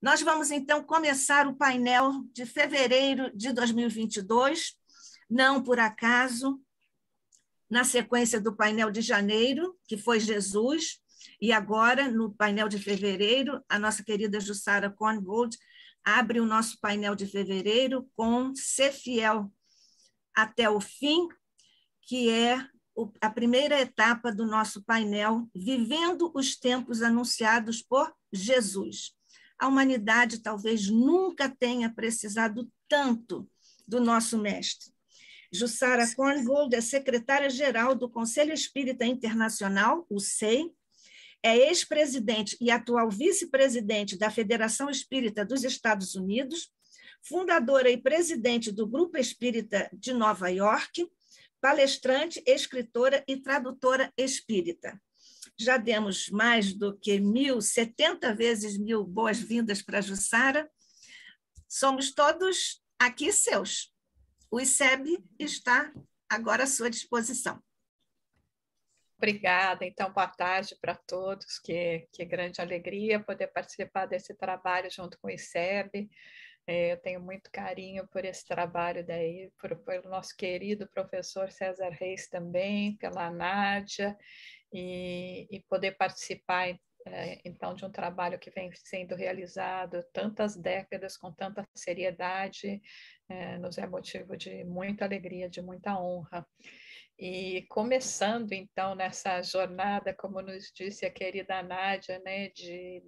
Nós vamos, então, começar o painel de fevereiro de 2022, não por acaso, na sequência do painel de janeiro, que foi Jesus, e agora, no painel de fevereiro, a nossa querida Jussara Korngold abre o nosso painel de fevereiro com Ser Fiel até o Fim, que é a primeira etapa do nosso painel Vivendo os Tempos Anunciados por Jesus a humanidade talvez nunca tenha precisado tanto do nosso mestre. Jussara Korngold é secretária-geral do Conselho Espírita Internacional, o SEI, é ex-presidente e atual vice-presidente da Federação Espírita dos Estados Unidos, fundadora e presidente do Grupo Espírita de Nova York, palestrante, escritora e tradutora espírita. Já demos mais do que mil, setenta vezes mil boas-vindas para a Jussara. Somos todos aqui seus. O ICEB está agora à sua disposição. Obrigada, então, boa tarde para todos, que, que grande alegria poder participar desse trabalho junto com o ICEB. É, eu tenho muito carinho por esse trabalho daí, por, pelo nosso querido professor César Reis também, pela Nádia, e, e poder participar eh, então de um trabalho que vem sendo realizado tantas décadas com tanta seriedade eh, nos é motivo de muita alegria de muita honra e começando então nessa jornada como nos disse a querida Nádia né de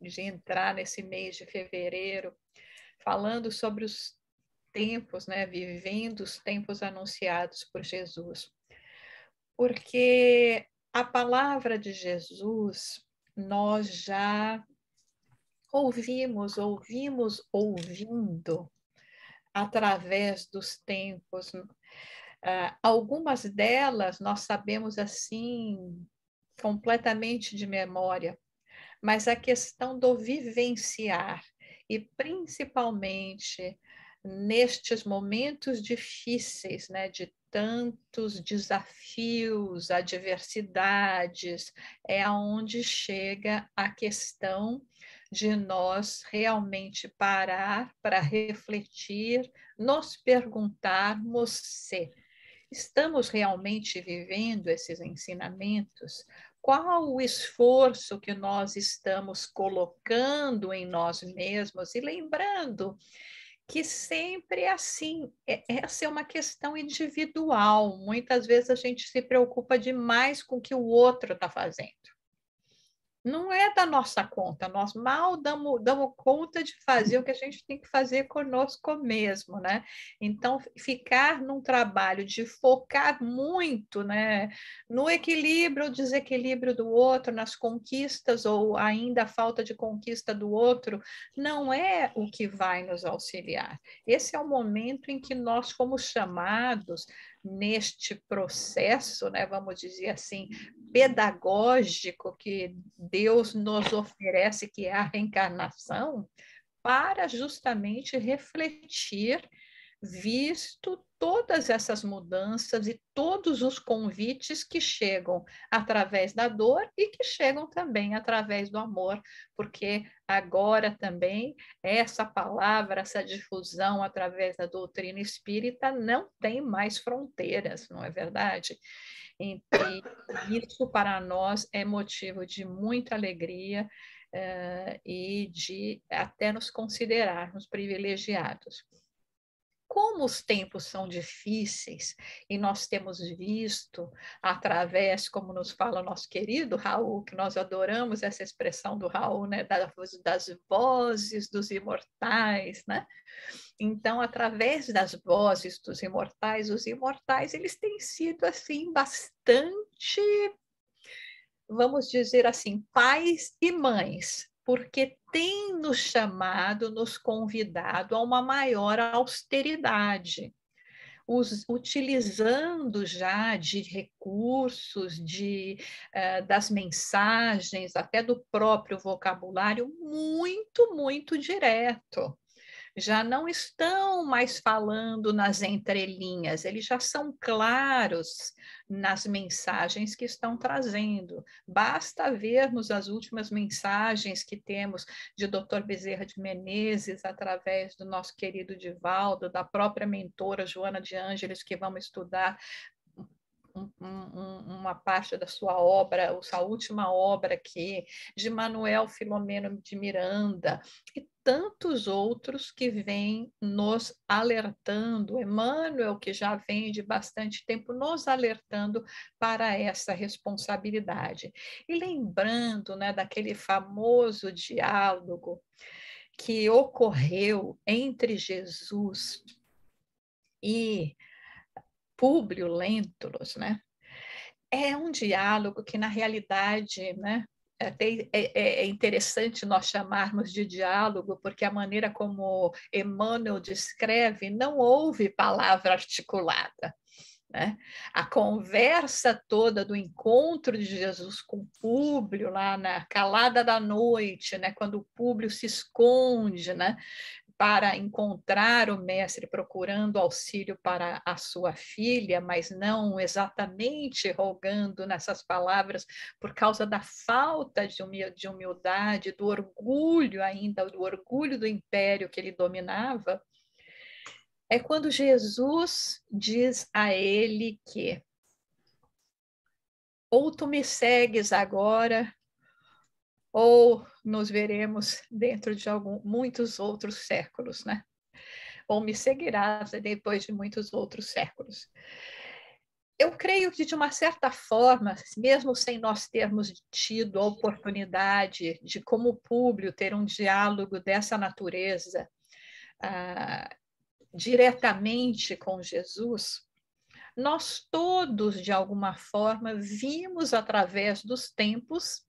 de entrar nesse mês de fevereiro falando sobre os tempos né vivendo os tempos anunciados por Jesus porque a palavra de Jesus nós já ouvimos, ouvimos ouvindo através dos tempos. Uh, algumas delas nós sabemos assim completamente de memória, mas a questão do vivenciar e principalmente nestes momentos difíceis, né, de tantos desafios, adversidades, é aonde chega a questão de nós realmente parar para refletir, nos perguntarmos se estamos realmente vivendo esses ensinamentos, qual o esforço que nós estamos colocando em nós mesmos e lembrando que sempre é assim. É, essa é uma questão individual. Muitas vezes a gente se preocupa demais com o que o outro está fazendo não é da nossa conta, nós mal damos, damos conta de fazer o que a gente tem que fazer conosco mesmo, né? Então, ficar num trabalho de focar muito né, no equilíbrio ou desequilíbrio do outro, nas conquistas ou ainda a falta de conquista do outro, não é o que vai nos auxiliar. Esse é o momento em que nós fomos chamados neste processo, né, vamos dizer assim, pedagógico que Deus nos oferece, que é a reencarnação, para justamente refletir visto todas essas mudanças e todos os convites que chegam através da dor e que chegam também através do amor, porque agora também essa palavra, essa difusão através da doutrina espírita não tem mais fronteiras, não é verdade? E então, isso para nós é motivo de muita alegria. Uh, e de até nos considerarmos privilegiados como os tempos são difíceis e nós temos visto através, como nos fala o nosso querido Raul, que nós adoramos essa expressão do Raul, né, das, das vozes dos imortais, né? Então, através das vozes dos imortais, os imortais eles têm sido assim bastante, vamos dizer assim, pais e mães, porque tem nos chamado, nos convidado a uma maior austeridade, utilizando já de recursos, de, eh, das mensagens, até do próprio vocabulário, muito, muito direto já não estão mais falando nas entrelinhas, eles já são claros nas mensagens que estão trazendo. Basta vermos as últimas mensagens que temos de Dr. Bezerra de Menezes, através do nosso querido Divaldo, da própria mentora Joana de Ângeles, que vamos estudar uma parte da sua obra, sua última obra aqui, de Manuel Filomeno de Miranda, e tantos outros que vêm nos alertando, Emmanuel, que já vem de bastante tempo, nos alertando para essa responsabilidade. E lembrando né, daquele famoso diálogo que ocorreu entre Jesus e Públio Lentulus, né? É um diálogo que, na realidade, né, até é, é, é, interessante nós chamarmos de diálogo, porque a maneira como Emmanuel descreve, não houve palavra articulada. Né? A conversa toda do encontro de Jesus com o Públio, lá na calada da noite, né? quando o Públio se esconde, né? para encontrar o mestre procurando auxílio para a sua filha, mas não exatamente rogando nessas palavras por causa da falta de humildade, do orgulho ainda, do orgulho do império que ele dominava, é quando Jesus diz a ele que ou tu me segues agora, ou nos veremos dentro de algum, muitos outros séculos, né? Ou me seguirás depois de muitos outros séculos. Eu creio que, de uma certa forma, mesmo sem nós termos tido a oportunidade de, como público, ter um diálogo dessa natureza ah, diretamente com Jesus, nós todos, de alguma forma, vimos através dos tempos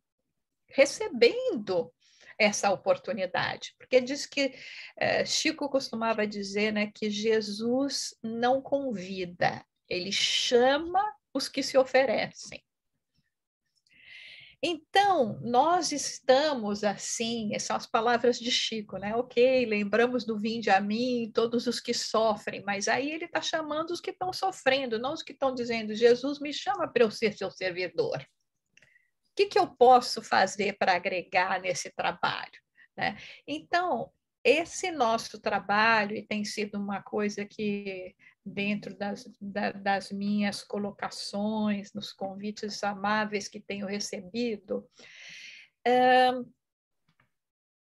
recebendo essa oportunidade, porque diz que eh, Chico costumava dizer né, que Jesus não convida, ele chama os que se oferecem. Então, nós estamos assim, essas são as palavras de Chico, né? Ok, lembramos do vinde a mim, todos os que sofrem, mas aí ele está chamando os que estão sofrendo, não os que estão dizendo, Jesus me chama para eu ser seu servidor que, que eu posso fazer para agregar nesse trabalho? Né? Então, esse nosso trabalho, e tem sido uma coisa que, dentro das, da, das minhas colocações, nos convites amáveis que tenho recebido, eh,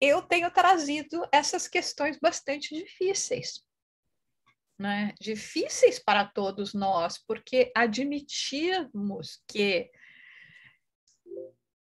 eu tenho trazido essas questões bastante difíceis. Né? Difíceis para todos nós, porque admitirmos que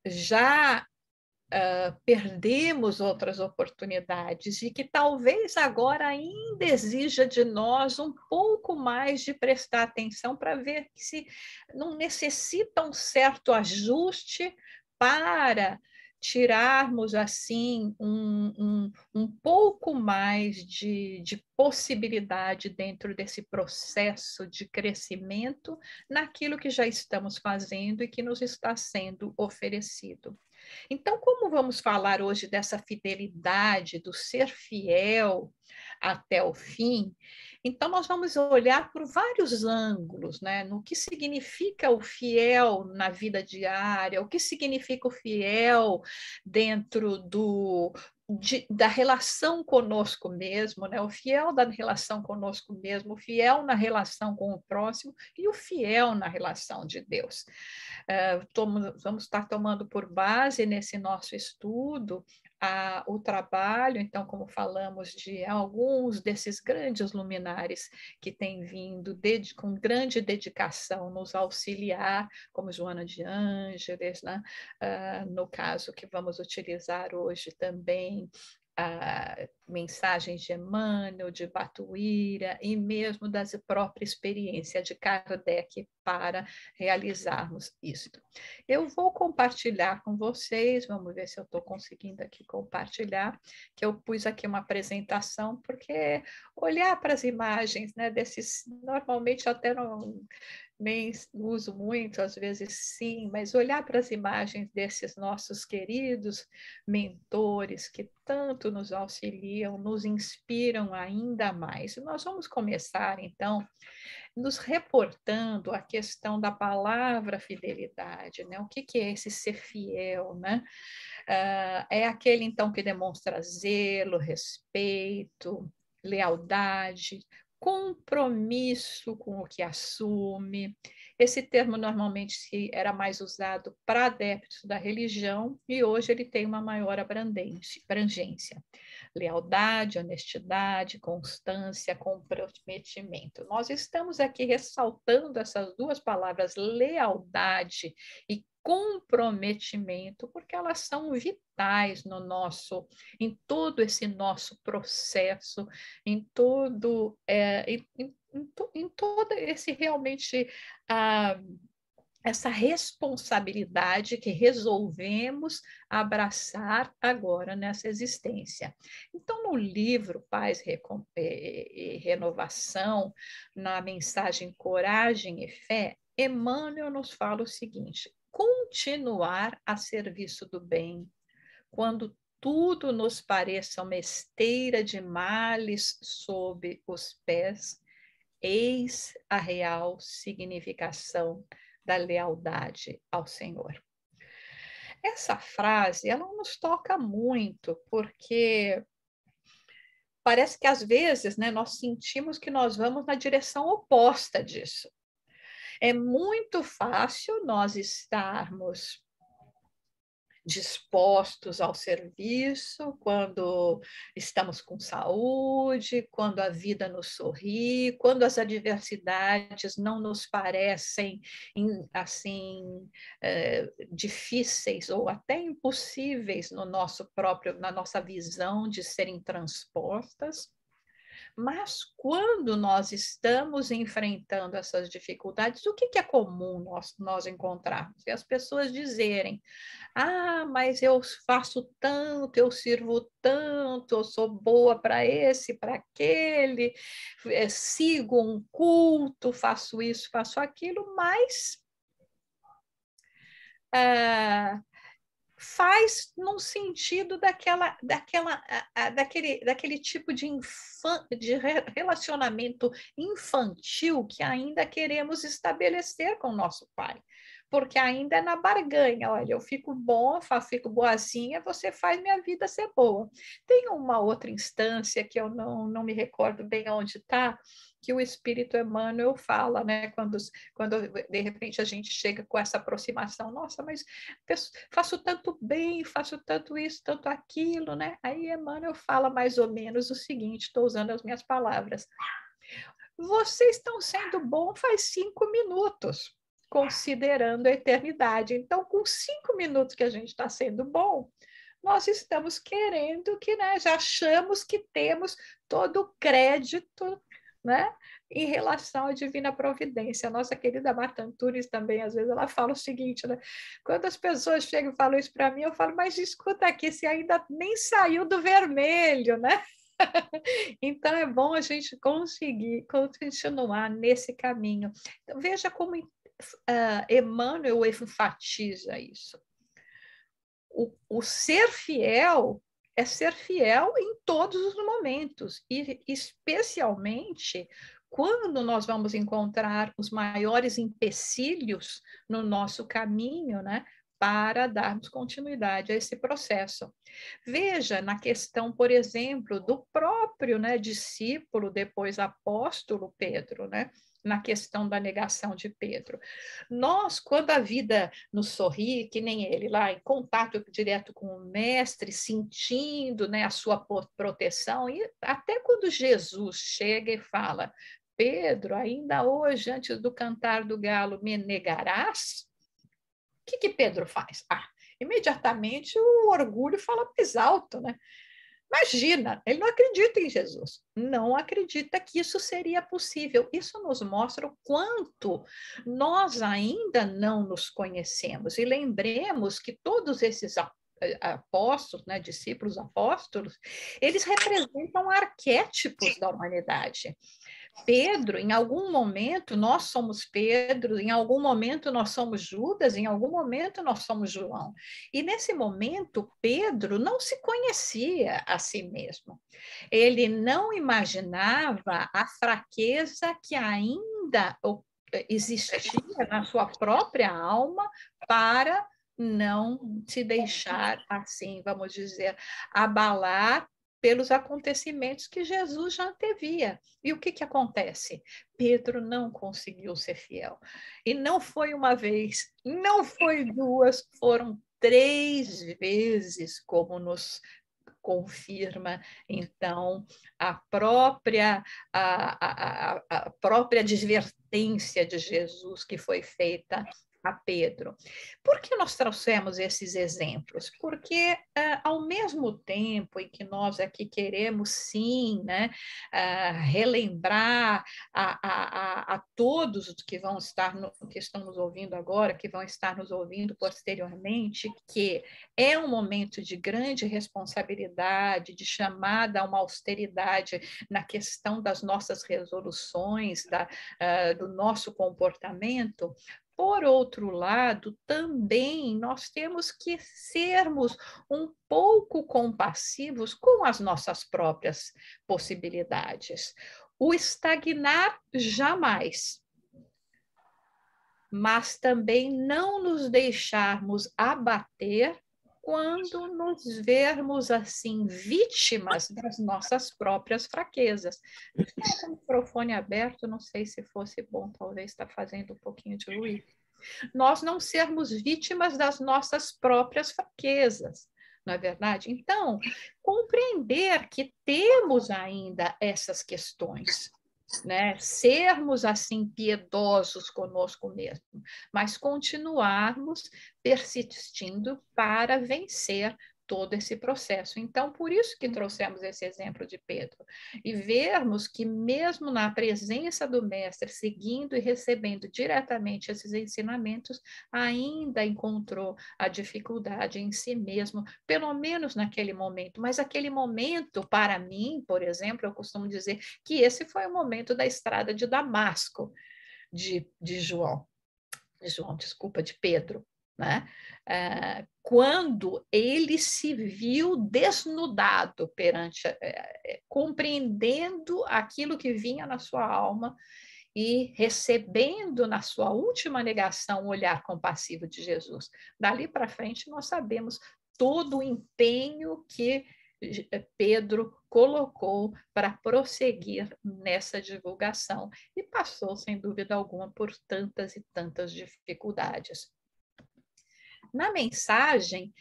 já uh, perdemos outras oportunidades e que talvez agora ainda exija de nós um pouco mais de prestar atenção para ver se não necessita um certo ajuste para tirarmos assim um, um, um pouco mais de, de possibilidade dentro desse processo de crescimento naquilo que já estamos fazendo e que nos está sendo oferecido. Então, como vamos falar hoje dessa fidelidade, do ser fiel até o fim. Então, nós vamos olhar por vários ângulos, né? No que significa o fiel na vida diária, o que significa o fiel dentro do, de, da relação conosco mesmo, né? o fiel da relação conosco mesmo, o fiel na relação com o próximo e o fiel na relação de Deus. Uh, tomo, vamos estar tomando por base nesse nosso estudo a, o trabalho, então, como falamos de alguns desses grandes luminares que têm vindo de, com grande dedicação nos auxiliar, como Joana de Ângeles, né? Uh, no caso que vamos utilizar hoje também, Uh, mensagens de Emmanuel, de Batuíra e mesmo da própria experiência de Kardec para realizarmos isto. Eu vou compartilhar com vocês, vamos ver se eu estou conseguindo aqui compartilhar, que eu pus aqui uma apresentação, porque olhar para as imagens né, desses, normalmente eu até não nem uso muito, às vezes sim, mas olhar para as imagens desses nossos queridos mentores que tanto nos auxiliam desafiam, nos inspiram ainda mais. Nós vamos começar, então, nos reportando à questão da palavra fidelidade, né? O que, que é esse ser fiel, né? Uh, é aquele, então, que demonstra zelo, respeito, lealdade, compromisso com o que assume. Esse termo normalmente era mais usado para adeptos da religião e hoje ele tem uma maior abrangência lealdade, honestidade, constância, comprometimento. Nós estamos aqui ressaltando essas duas palavras, lealdade e comprometimento, porque elas são vitais no nosso, em todo esse nosso processo, em todo, é, em, em, em todo esse realmente ah, essa responsabilidade que resolvemos abraçar agora nessa existência. Então, no livro Paz e eh, eh, eh, Renovação, na mensagem Coragem e Fé, Emmanuel nos fala o seguinte: continuar a serviço do bem, quando tudo nos pareça uma esteira de males sob os pés, eis a real significação da lealdade ao Senhor. Essa frase, ela nos toca muito, porque parece que às vezes, né, nós sentimos que nós vamos na direção oposta disso. É muito fácil nós estarmos dispostos ao serviço, quando estamos com saúde, quando a vida nos sorri, quando as adversidades não nos parecem assim é, difíceis ou até impossíveis no nosso próprio na nossa visão de serem transpostas. Mas quando nós estamos enfrentando essas dificuldades, o que, que é comum nós, nós encontrarmos? E é as pessoas dizerem: ah, mas eu faço tanto, eu sirvo tanto, eu sou boa para esse, para aquele, eh, sigo um culto, faço isso, faço aquilo, mas. Ah, faz num sentido daquela, daquela, daquele, daquele tipo de, infan, de relacionamento infantil que ainda queremos estabelecer com o nosso pai porque ainda é na barganha. Olha, eu fico bom, eu fico boazinha, você faz minha vida ser boa. Tem uma outra instância que eu não, não me recordo bem onde está, que o Espírito Emmanuel fala, né? Quando, quando de repente a gente chega com essa aproximação, nossa, mas faço tanto bem, faço tanto isso, tanto aquilo, né? Aí Emmanuel fala mais ou menos o seguinte: estou usando as minhas palavras. Vocês estão sendo bom faz cinco minutos considerando a eternidade. Então, com cinco minutos que a gente está sendo bom, nós estamos querendo que, né, já achamos que temos todo o crédito, né, em relação à divina providência. A nossa querida Marta Antunes também, às vezes, ela fala o seguinte, né, quando as pessoas chegam e falam isso para mim, eu falo, mas escuta aqui, você ainda nem saiu do vermelho, né? Então é bom a gente conseguir continuar nesse caminho. Então, veja como em uh, Emmanuel enfatiza isso. O, o ser fiel é ser fiel em todos os momentos, e especialmente quando nós vamos encontrar os maiores empecilhos no nosso caminho, né? Para darmos continuidade a esse processo. Veja na questão, por exemplo, do próprio né, discípulo, depois apóstolo Pedro, né? na questão da negação de Pedro. Nós, quando a vida nos sorri, que nem ele lá, em contato direto com o mestre, sentindo né, a sua proteção, e até quando Jesus chega e fala: Pedro, ainda hoje, antes do cantar do galo, me negarás? O que, que Pedro faz? Ah, imediatamente o orgulho fala mais alto, né? Imagina, ele não acredita em Jesus, não acredita que isso seria possível. Isso nos mostra o quanto nós ainda não nos conhecemos. E lembremos que todos esses eh, apóstolos, né, discípulos apóstolos, eles representam arquétipos da humanidade. Pedro, em algum momento nós somos Pedro, em algum momento nós somos Judas, em algum momento nós somos João. E nesse momento, Pedro não se conhecia a si mesmo. Ele não imaginava a fraqueza que ainda existia na sua própria alma para não se deixar assim, vamos dizer, abalar pelos acontecimentos que Jesus já antevia. E o que, que acontece? Pedro não conseguiu ser fiel. E não foi uma vez, não foi duas, foram três vezes, como nos confirma então a própria a, a, a, própria advertência de Jesus que foi feita a Pedro. Por que nós trouxemos esses exemplos? Porque, uh, ao mesmo tempo em que nós aqui queremos, sim, né, uh, relembrar a, a, a, a, todos que vão estar, no, que estão nos ouvindo agora, que vão estar nos ouvindo posteriormente, que é um momento de grande responsabilidade, de chamada a uma austeridade na questão das nossas resoluções, da, uh, do nosso comportamento, por outro lado, também nós temos que sermos um pouco compassivos com as nossas próprias possibilidades. O estagnar jamais, mas também não nos deixarmos abater quando nos vermos assim vítimas das nossas próprias fraquezas. Com o microfone aberto, não sei se fosse bom, talvez está fazendo um pouquinho de ruído. Nós não sermos vítimas das nossas próprias fraquezas, não é verdade? Então, compreender que temos ainda essas questões, né? sermos assim piedosos conosco mesmo, mas continuarmos persistindo para vencer todo esse processo. Então, por isso que trouxemos esse exemplo de Pedro e vermos que, mesmo na presença do Mestre, seguindo e recebendo diretamente esses ensinamentos, ainda encontrou a dificuldade em si mesmo, pelo menos naquele momento. Mas aquele momento, para mim, por exemplo, eu costumo dizer que esse foi o momento da estrada de Damasco. De, de João, João, desculpa, de Pedro né? Uh, quando ele se viu desnudado perante, uh, compreendendo aquilo que vinha na sua alma e recebendo na sua última negação o olhar compassivo de Jesus. Dali para frente, nós sabemos todo o empenho que Pedro colocou para prosseguir nessa divulgação e passou, sem dúvida alguma, por tantas e tantas dificuldades. Na mensagem,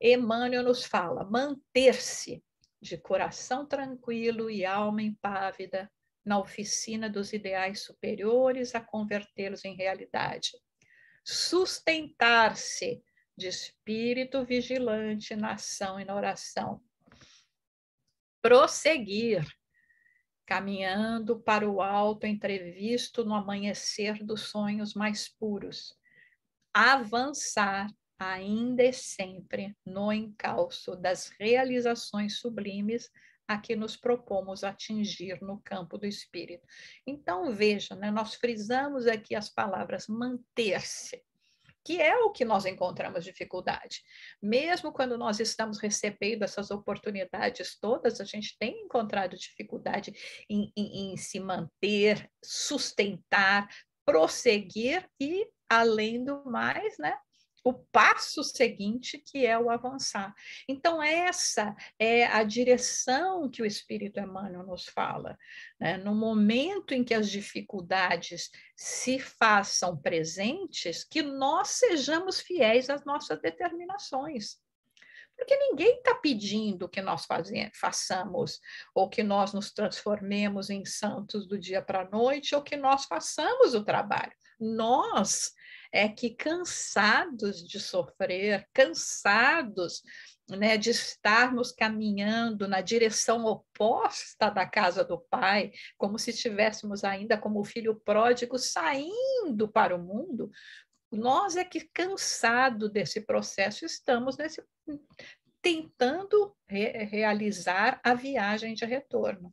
Emmanuel nos fala: manter-se de coração tranquilo e alma impávida na oficina dos ideais superiores a convertê-los em realidade. Sustentar-se de espírito vigilante na ação e na oração. Prosseguir, caminhando para o alto entrevisto no amanhecer dos sonhos mais puros. Avançar ainda e sempre no encalço das realizações sublimes a que nos propomos atingir no campo do espírito. Então, veja, né, nós frisamos aqui as palavras manter-se, que é o que nós encontramos dificuldade. Mesmo quando nós estamos recebendo essas oportunidades todas, a gente tem encontrado dificuldade em, em, em se manter, sustentar, prosseguir e, além do mais, né, o passo seguinte, que é o avançar. Então, essa é a direção que o Espírito Emmanuel nos fala. Né? No momento em que as dificuldades se façam presentes, que nós sejamos fiéis às nossas determinações. Porque ninguém está pedindo que nós façamos, ou que nós nos transformemos em santos do dia para a noite, ou que nós façamos o trabalho. Nós é que cansados de sofrer, cansados né, de estarmos caminhando na direção oposta da casa do Pai, como se estivéssemos ainda como o filho pródigo saindo para o mundo, nós é que cansado desse processo estamos nesse, tentando re realizar a viagem de retorno.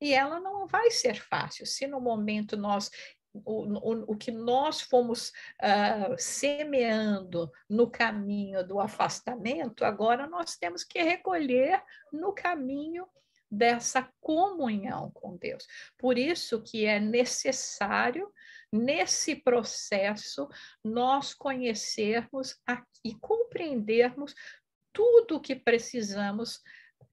E ela não vai ser fácil. Se no momento nós o, o, o, que nós fomos uh, semeando no caminho do afastamento, agora nós temos que recolher no caminho dessa comunhão com Deus. Por isso que é necessário, nesse processo, nós conhecermos a, e compreendermos tudo o que precisamos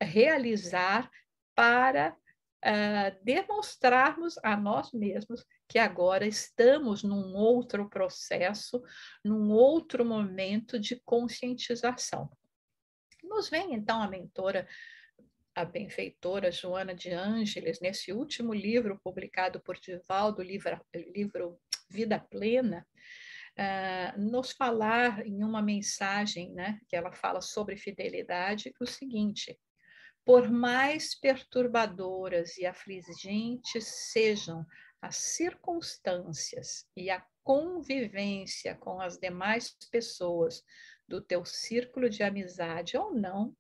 realizar para uh, demonstrarmos a nós mesmos que agora estamos num outro processo, num outro momento de conscientização. Nos vem então a mentora, a benfeitora Joana de Ângeles, nesse último livro publicado por Divaldo, livro, livro Vida Plena, Uh, nos falar em uma mensagem, né, que ela fala sobre fidelidade, o seguinte: por mais perturbadoras e afligentes sejam as circunstâncias e a convivência com as demais pessoas do teu círculo de amizade ou não,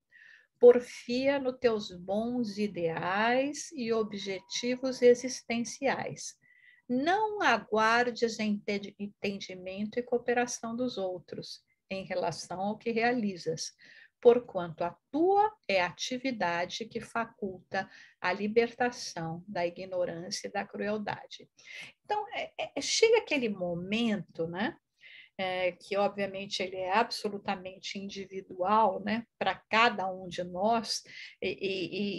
porfia nos teus bons ideais e objetivos existenciais. Não aguardes entendimento e cooperação dos outros em relação ao que realizas, porquanto a tua é a atividade que faculta a libertação da ignorância e da crueldade. Então, é, é, chega aquele momento, né? é, que obviamente ele é absolutamente individual, né, para cada um de nós, e,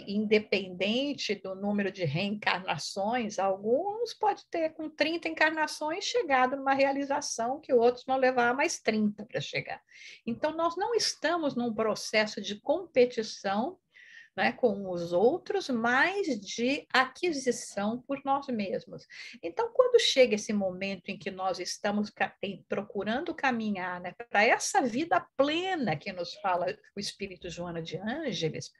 e, e, independente do número de reencarnações, alguns pode ter com 30 encarnações chegado numa realização que outros vão levar mais 30 para chegar. Então, nós não estamos num processo de competição né, com os outros, mas de aquisição por nós mesmos. Então, quando chega esse momento em que nós estamos procurando caminhar né, para essa vida plena que nos fala o Espírito Joana de Ângeles,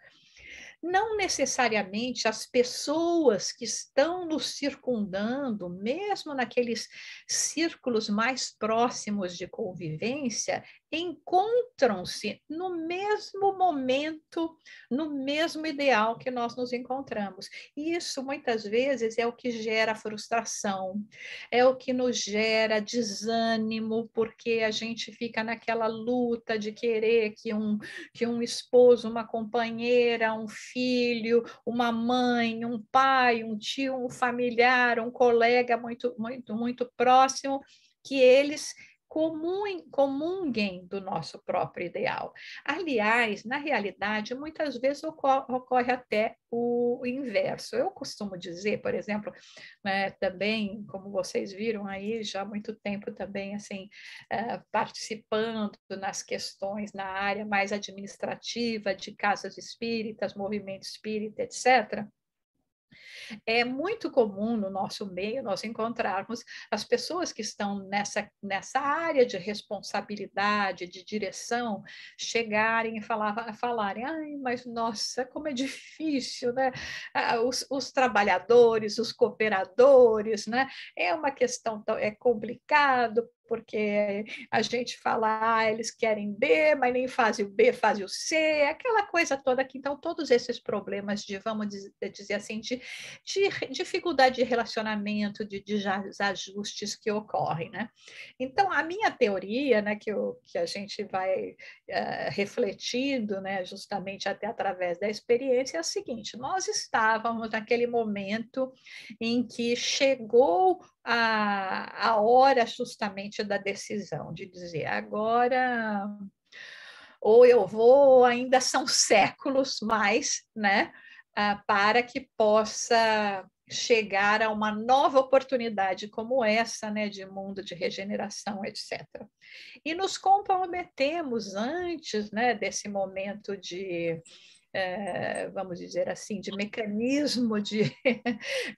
não necessariamente as pessoas que estão nos circundando, mesmo naqueles círculos mais próximos de convivência, encontram-se no mesmo momento, no mesmo ideal que nós nos encontramos. E isso muitas vezes é o que gera frustração, é o que nos gera desânimo, porque a gente fica naquela luta de querer que um que um esposo, uma companheira, um filho, filho, uma mãe, um pai, um tio, um familiar, um colega muito, muito, muito próximo, que eles comunguem do nosso próprio ideal. Aliás, na realidade, muitas vezes ocorre até o inverso. Eu costumo dizer, por exemplo, né, também, como vocês viram aí, já há muito tempo também, assim, eh, participando nas questões na área mais administrativa de casas espíritas, movimento espírita, etc., é muito comum no nosso meio nós encontrarmos as pessoas que estão nessa, nessa área de responsabilidade, de direção, chegarem e falar, falarem: ai, mas nossa, como é difícil, né? Ah, os, os trabalhadores, os cooperadores, né? É uma questão, é complicado, porque a gente fala, ah, eles querem B, mas nem fazem o B, fazem o C, é aquela coisa toda que então todos esses problemas de, vamos eh, dizer assim, de, de dificuldade de relacionamento, de desajustes que ocorrem, né? Então, a minha teoria, né, que, eu, que a gente vai uh, refletindo, né, justamente até através da experiência, é a seguinte, nós estávamos naquele momento em que chegou a, a hora justamente da decisão, de dizer agora ou eu vou, ainda são séculos mais, né, ah, para que possa chegar a uma nova oportunidade como essa, né, de mundo de regeneração, etc. E nos comprometemos antes, né, desse momento de é, vamos dizer assim, de mecanismo de,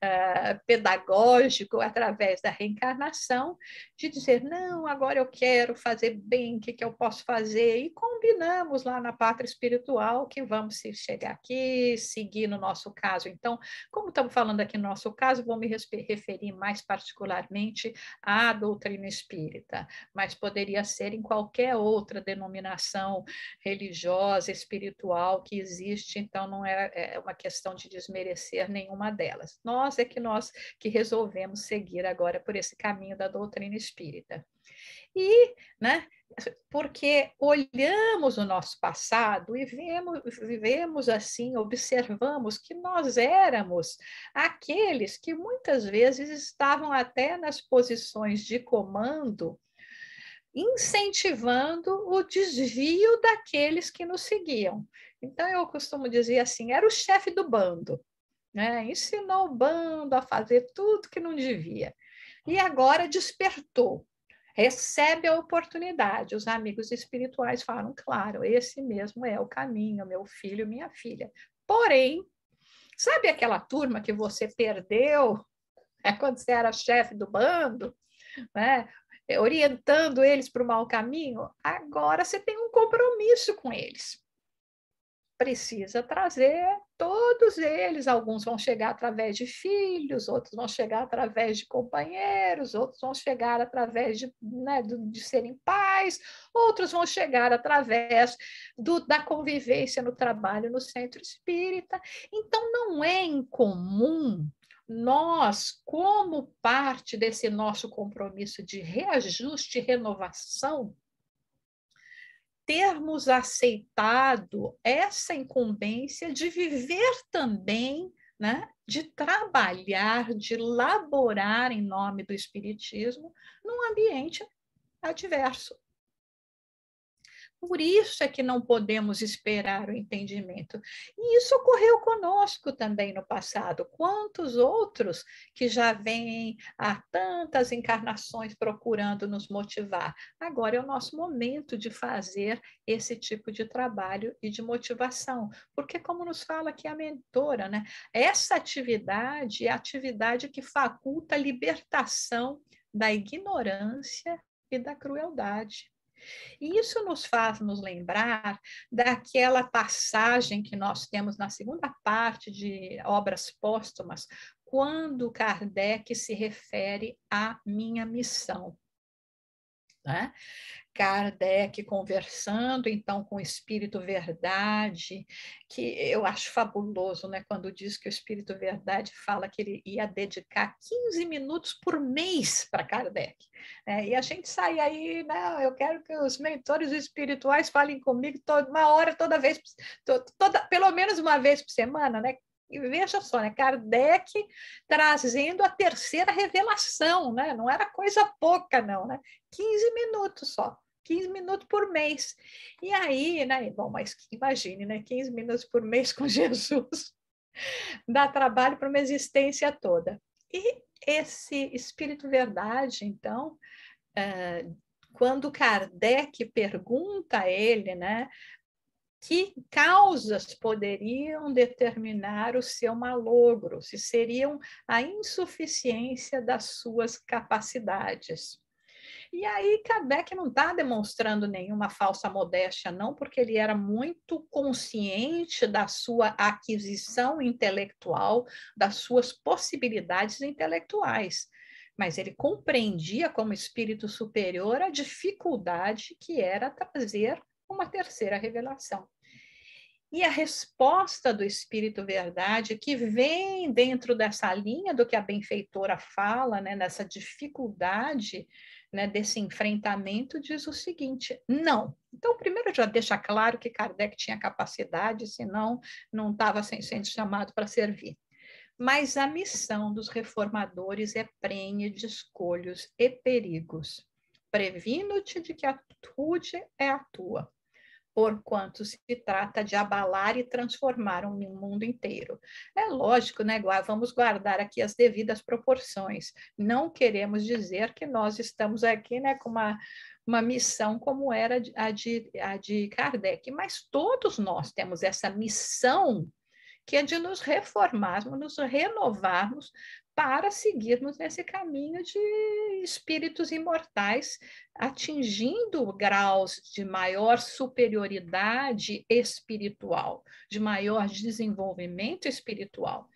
é, pedagógico através da reencarnação, de dizer, não, agora eu quero fazer bem, o que, que eu posso fazer? E combinamos lá na pátria espiritual que vamos chegar aqui, seguir no nosso caso. Então, como estamos falando aqui no nosso caso, vou me referir mais particularmente à doutrina espírita, mas poderia ser em qualquer outra denominação religiosa, espiritual que existe existe, então não é, é uma questão de desmerecer nenhuma delas. Nós é que nós que resolvemos seguir agora por esse caminho da doutrina espírita. E, né, porque olhamos o nosso passado e vemos, vivemos assim, observamos que nós éramos aqueles que muitas vezes estavam até nas posições de comando, incentivando o desvio daqueles que nos seguiam. Então, eu costumo dizer assim: era o chefe do bando, né? ensinou o bando a fazer tudo que não devia. E agora despertou, recebe a oportunidade. Os amigos espirituais falam, claro, esse mesmo é o caminho, meu filho, minha filha. Porém, sabe aquela turma que você perdeu né, quando você era chefe do bando, né, orientando eles para o mau caminho? Agora você tem um compromisso com eles precisa trazer todos eles. Alguns vão chegar através de filhos, outros vão chegar através de companheiros, outros vão chegar através de, né, de serem pais, outros vão chegar através do, da convivência no trabalho no centro espírita. Então, não é incomum nós, como parte desse nosso compromisso de reajuste e renovação, termos aceitado essa incumbência de viver também, né, de trabalhar, de laborar em nome do espiritismo num ambiente adverso, por isso é que não podemos esperar o entendimento. E isso ocorreu conosco também no passado. Quantos outros que já vêm há tantas encarnações procurando nos motivar? Agora é o nosso momento de fazer esse tipo de trabalho e de motivação, porque, como nos fala aqui a mentora, né? essa atividade é a atividade que faculta a libertação da ignorância e da crueldade. E isso nos faz nos lembrar daquela passagem que nós temos na segunda parte de Obras Póstumas, quando Kardec se refere à minha missão. Né? Kardec conversando então com o espírito verdade, que eu acho fabuloso, né, quando diz que o espírito verdade fala que ele ia dedicar 15 minutos por mês para Kardec. Né? E a gente sai aí, não, eu quero que os mentores espirituais falem comigo toda uma hora, toda vez, toda, pelo menos uma vez por semana, né? E veja só, né? Kardec trazendo a terceira revelação, né? Não era coisa pouca, não, né? 15 minutos só. 15 minutos por mês. E aí, né? Bom, mas imagine, né? 15 minutos por mês com Jesus dá trabalho para uma existência toda. E esse espírito verdade, então, eh, quando Kardec pergunta a ele, né? que causas poderiam determinar o seu malogro, se seriam a insuficiência das suas capacidades. E aí Kardec não está demonstrando nenhuma falsa modéstia, não, porque ele era muito consciente da sua aquisição intelectual, das suas possibilidades intelectuais. Mas ele compreendia como espírito superior a dificuldade que era trazer uma terceira revelação. E a resposta do Espírito Verdade, que vem dentro dessa linha do que a benfeitora fala, né, nessa dificuldade né, desse enfrentamento diz o seguinte: não. Então, primeiro já deixa claro que Kardec tinha capacidade, senão não estava sendo chamado para servir. Mas a missão dos reformadores é prenhe de escolhos e perigos, previno-te de que a atitude é a tua porquanto se trata de abalar e transformar um mundo inteiro. É lógico, né, Vamos guardar aqui as devidas proporções. Não queremos dizer que nós estamos aqui né, com uma, uma missão como era a de, a de Kardec, mas todos nós temos essa missão que é de nos reformarmos, nos renovarmos para seguirmos nesse caminho de espíritos imortais, atingindo graus de maior superioridade espiritual, de maior desenvolvimento espiritual.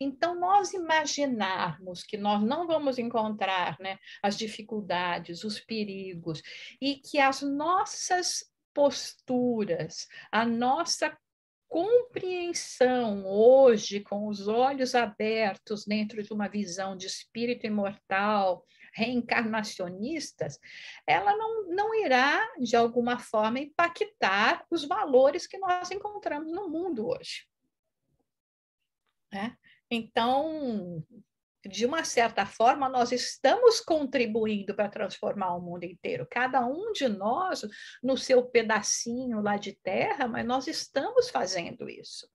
Então, nós imaginarmos que nós não vamos encontrar né, as dificuldades, os perigos, e que as nossas posturas, a nossa compreensão hoje, com os olhos abertos dentro de uma visão de espírito imortal, reencarnacionistas, ela não, não irá, de alguma forma, impactar os valores que nós encontramos no mundo hoje. Né? Então, de uma certa forma, nós estamos contribuindo para transformar o mundo inteiro, cada um de nós no seu pedacinho lá de terra, mas nós estamos fazendo isso.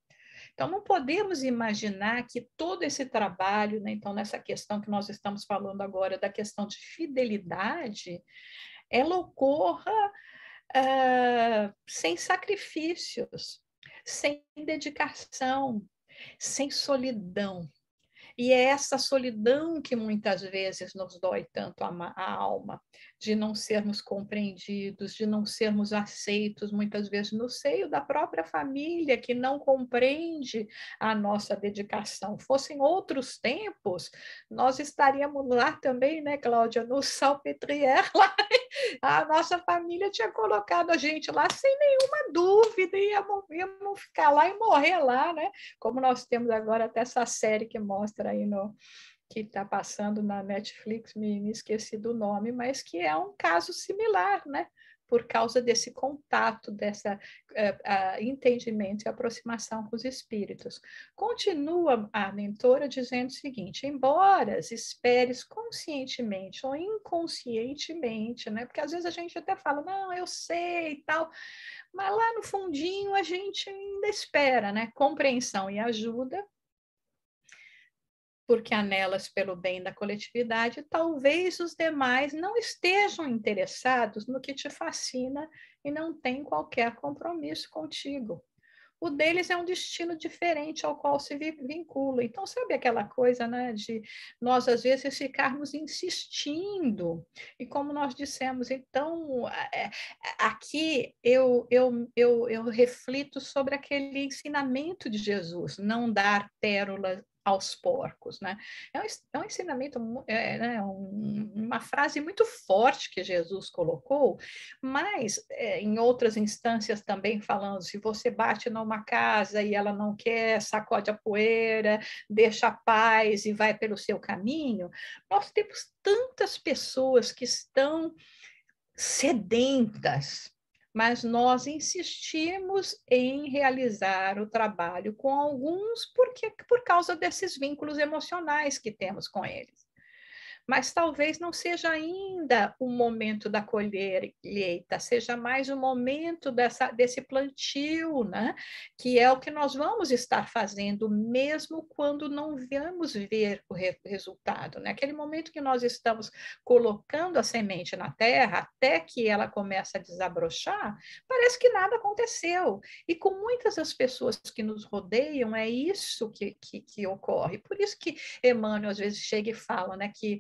Então, não podemos imaginar que todo esse trabalho, né, então, nessa questão que nós estamos falando agora, da questão de fidelidade, ela é ocorra uh, ah, sem sacrifícios, sem dedicação, sem solidão, e é essa solidão que muitas vezes nos dói tanto a, a alma, de não sermos compreendidos, de não sermos aceitos, muitas vezes no seio da própria família, que não compreende a nossa dedicação. Fossem outros tempos, nós estaríamos lá também, né, Cláudia, no Salpetrier, lá a nossa família tinha colocado a gente lá sem nenhuma dúvida, e íamos ficar lá e morrer lá, né? Como nós temos agora até essa série que mostra aí no, que está passando na Netflix, me, me, esqueci do nome, mas que é um caso similar, né? por causa desse contato, dessa uh, uh, entendimento e aproximação com os espíritos. Continua a mentora dizendo o seguinte: embora esperes conscientemente ou inconscientemente, né? Porque às vezes a gente até fala, não, eu sei e tal, mas lá no fundinho a gente ainda espera, né? Compreensão e ajuda porque anelas pelo bem da coletividade, talvez os demais não estejam interessados no que te fascina e não têm qualquer compromisso contigo. O deles é um destino diferente ao qual se vincula. Então, sabe aquela coisa né, de nós, às vezes, ficarmos insistindo? E como nós dissemos, então, é, é, aqui eu, eu, eu, eu reflito sobre aquele ensinamento de Jesus: não dar pérolas aos porcos, né? É um, é um ensinamento, é, né, um, uma frase muito forte que Jesus colocou, mas é, em outras instâncias também falando, se você bate numa casa e ela não quer, sacode a poeira, deixa a paz e vai pelo seu caminho, nós temos tantas pessoas que estão sedentas mas nós insistimos em realizar o trabalho com alguns porque por causa desses vínculos emocionais que temos com eles mas talvez não seja ainda o momento da colheita, seja mais o momento dessa, desse plantio, né? que é o que nós vamos estar fazendo, mesmo quando não vamos ver o re resultado. Né? Aquele momento que nós estamos colocando a semente na terra, até que ela começa a desabrochar, parece que nada aconteceu. E com muitas das pessoas que nos rodeiam, é isso que, que, que ocorre. Por isso que Emmanuel às vezes chega e fala né, que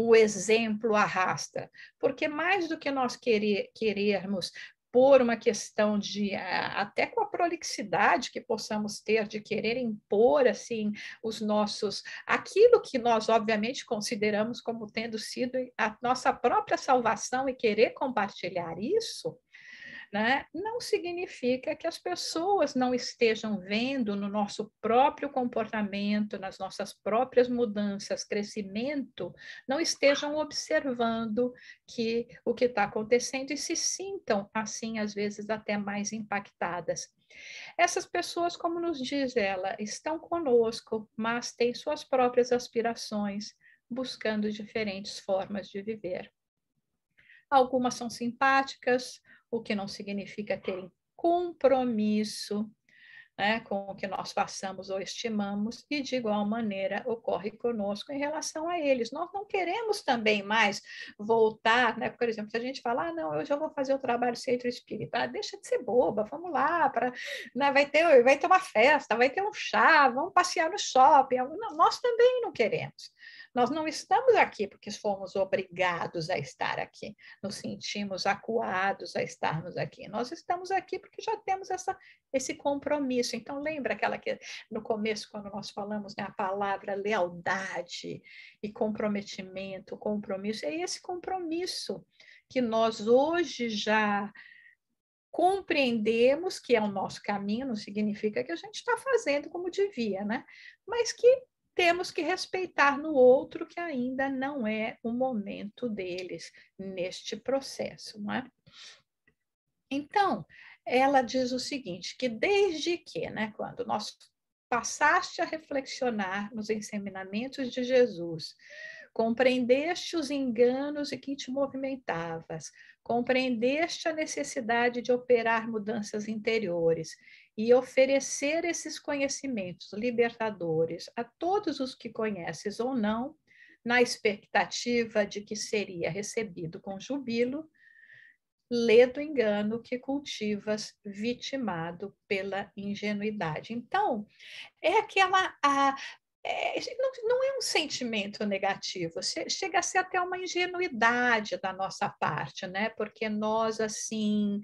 o exemplo arrasta, porque mais do que nós querer, querermos por uma questão de eh, até com a prolixidade que possamos ter de querer impor assim os nossos aquilo que nós obviamente consideramos como tendo sido a nossa própria salvação e querer compartilhar isso né, não significa que as pessoas não estejam vendo no nosso próprio comportamento, nas nossas próprias mudanças, crescimento, não estejam observando que o que está acontecendo e se sintam assim, às vezes até mais impactadas. Essas pessoas, como nos diz ela, estão conosco, mas têm suas próprias aspirações, buscando diferentes formas de viver. Algumas são simpáticas, o que não significa terem compromisso né, com o que nós façamos ou estimamos, e de igual maneira ocorre conosco em relação a eles. Nós não queremos também mais voltar, né? por exemplo, se a gente falar, ah, não, eu já vou fazer o trabalho centro espírita, ah, deixa de ser boba, vamos lá, pra, né, vai, ter, vai ter uma festa, vai ter um chá, vamos passear no shopping. É não, nós também não queremos. Nós não estamos aqui porque fomos obrigados a estar aqui, nos sentimos acuados a estarmos aqui. Nós estamos aqui porque já temos essa, esse compromisso. Então, lembra aquela que no começo, quando nós falamos né, a palavra lealdade e comprometimento, compromisso, é esse compromisso que nós hoje já compreendemos que é o nosso caminho, não significa que a gente está fazendo como devia, né? Mas que temos que respeitar no outro que ainda não é o momento deles neste processo, não é? Então, ela diz o seguinte, que desde que, né, quando nós passaste a reflexionar nos enseminamentos de Jesus, compreendeste os enganos em que te movimentavas, compreendeste a necessidade de operar mudanças interiores e oferecer esses conhecimentos libertadores a todos os que conheces ou não, na expectativa de que seria recebido com jubilo, lê do engano que cultivas, vitimado pela ingenuidade. Então, é aquela. A, é, não, não, é um sentimento negativo, chega a ser até uma ingenuidade da nossa parte, né? Porque nós, assim.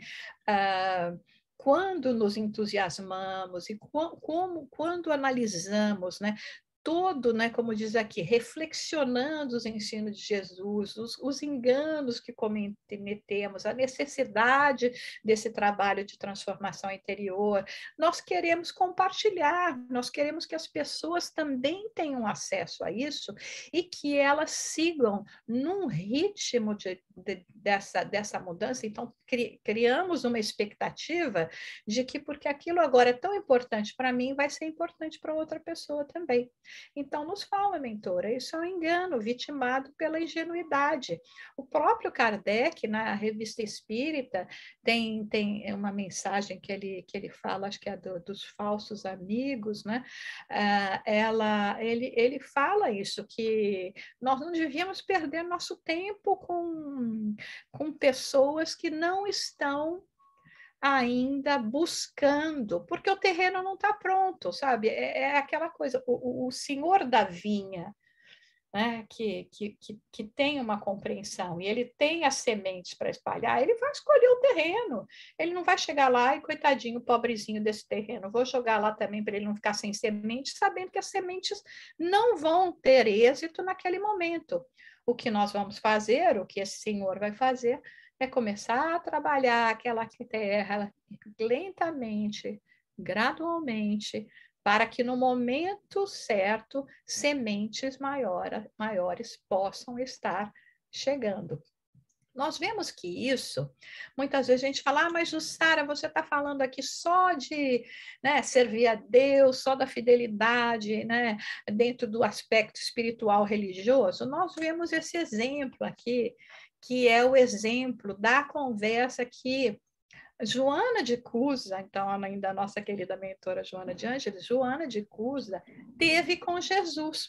Uh, quando nos entusiasmamos e como quando analisamos, né, todo, né, como diz aqui, reflexionando os ensinos de Jesus, os, os, enganos que cometemos, a necessidade desse trabalho de transformação interior. Nós queremos compartilhar, nós queremos que as pessoas também tenham acesso a isso e que elas sigam num ritmo de, de, dessa, dessa mudança, então cri, criamos uma expectativa de que, porque aquilo agora é tão importante para mim, vai ser importante para outra pessoa também. Então, nos fala, mentora, isso é um engano vitimado pela ingenuidade. O próprio Kardec, na revista Espírita, tem, tem uma mensagem que ele, que ele fala, acho que é do, dos falsos amigos, né? Ah, ela, ele, ele fala isso, que nós não devíamos perder nosso tempo com com, pessoas que não estão ainda buscando, porque o terreno não está pronto, sabe? É, é aquela coisa, o, o, senhor da vinha, né, que, que, que, que tem uma compreensão e ele tem as sementes para espalhar, ele vai escolher o terreno, ele não vai chegar lá e, coitadinho, pobrezinho desse terreno, vou jogar lá também para ele não ficar sem sementes, sabendo que as sementes não vão ter êxito naquele momento. O que nós vamos fazer, o que esse senhor vai fazer, é começar a trabalhar aquela terra lentamente, gradualmente, para que no momento certo sementes maior, maiores possam estar chegando. Nós vemos que isso, muitas vezes a gente fala, ah, mas Jussara, você está falando aqui só de né, servir a Deus, só da fidelidade, né, dentro do aspecto espiritual religioso. Nós vemos esse exemplo aqui, que é o exemplo da conversa que Joana de Cusa, então ainda a nossa querida mentora Joana de Ângeles, Joana de Cusa teve com Jesus.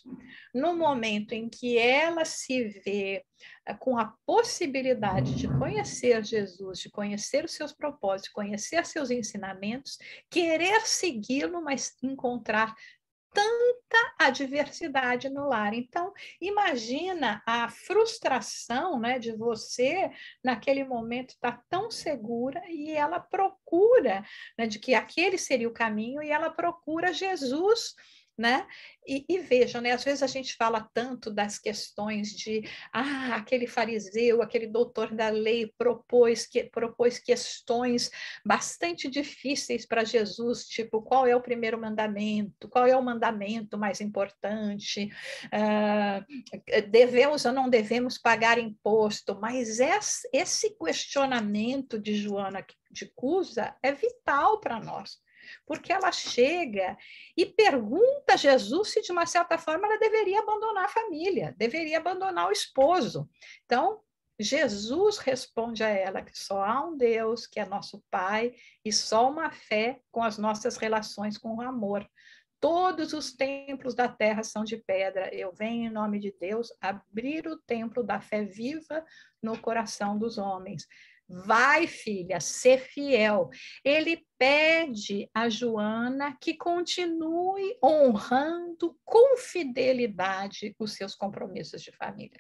No momento em que ela se vê eh, com a possibilidade de conhecer Jesus, de conhecer os seus propósitos, conhecer seus ensinamentos, querer segui-lo, mas encontrar tanta adversidade no lar. Então, imagina a frustração né, de você, naquele momento, estar tá tão segura e ela procura, né, de que aquele seria o caminho, e ela procura Jesus né? E, e, vejam, né? Às vezes a gente fala tanto das questões de ah, aquele fariseu, aquele doutor da lei propôs, que, propôs questões bastante difíceis para Jesus, tipo qual é o primeiro mandamento, qual é o mandamento mais importante, ah, devemos ou não devemos pagar imposto, mas esse questionamento de Joana de Cusa é vital para nós porque ela chega e pergunta a Jesus se, de uma certa forma, ela deveria abandonar a família, deveria abandonar o esposo. Então, Jesus responde a ela que só há um Deus, que é nosso Pai, e só uma fé com as nossas relações com o amor. Todos os templos da terra são de pedra. Eu venho em nome de Deus abrir o templo da fé viva no coração dos homens. Vai, filha, ser fiel. Ele pede a Joana que continue honrando com fidelidade os seus compromissos de família.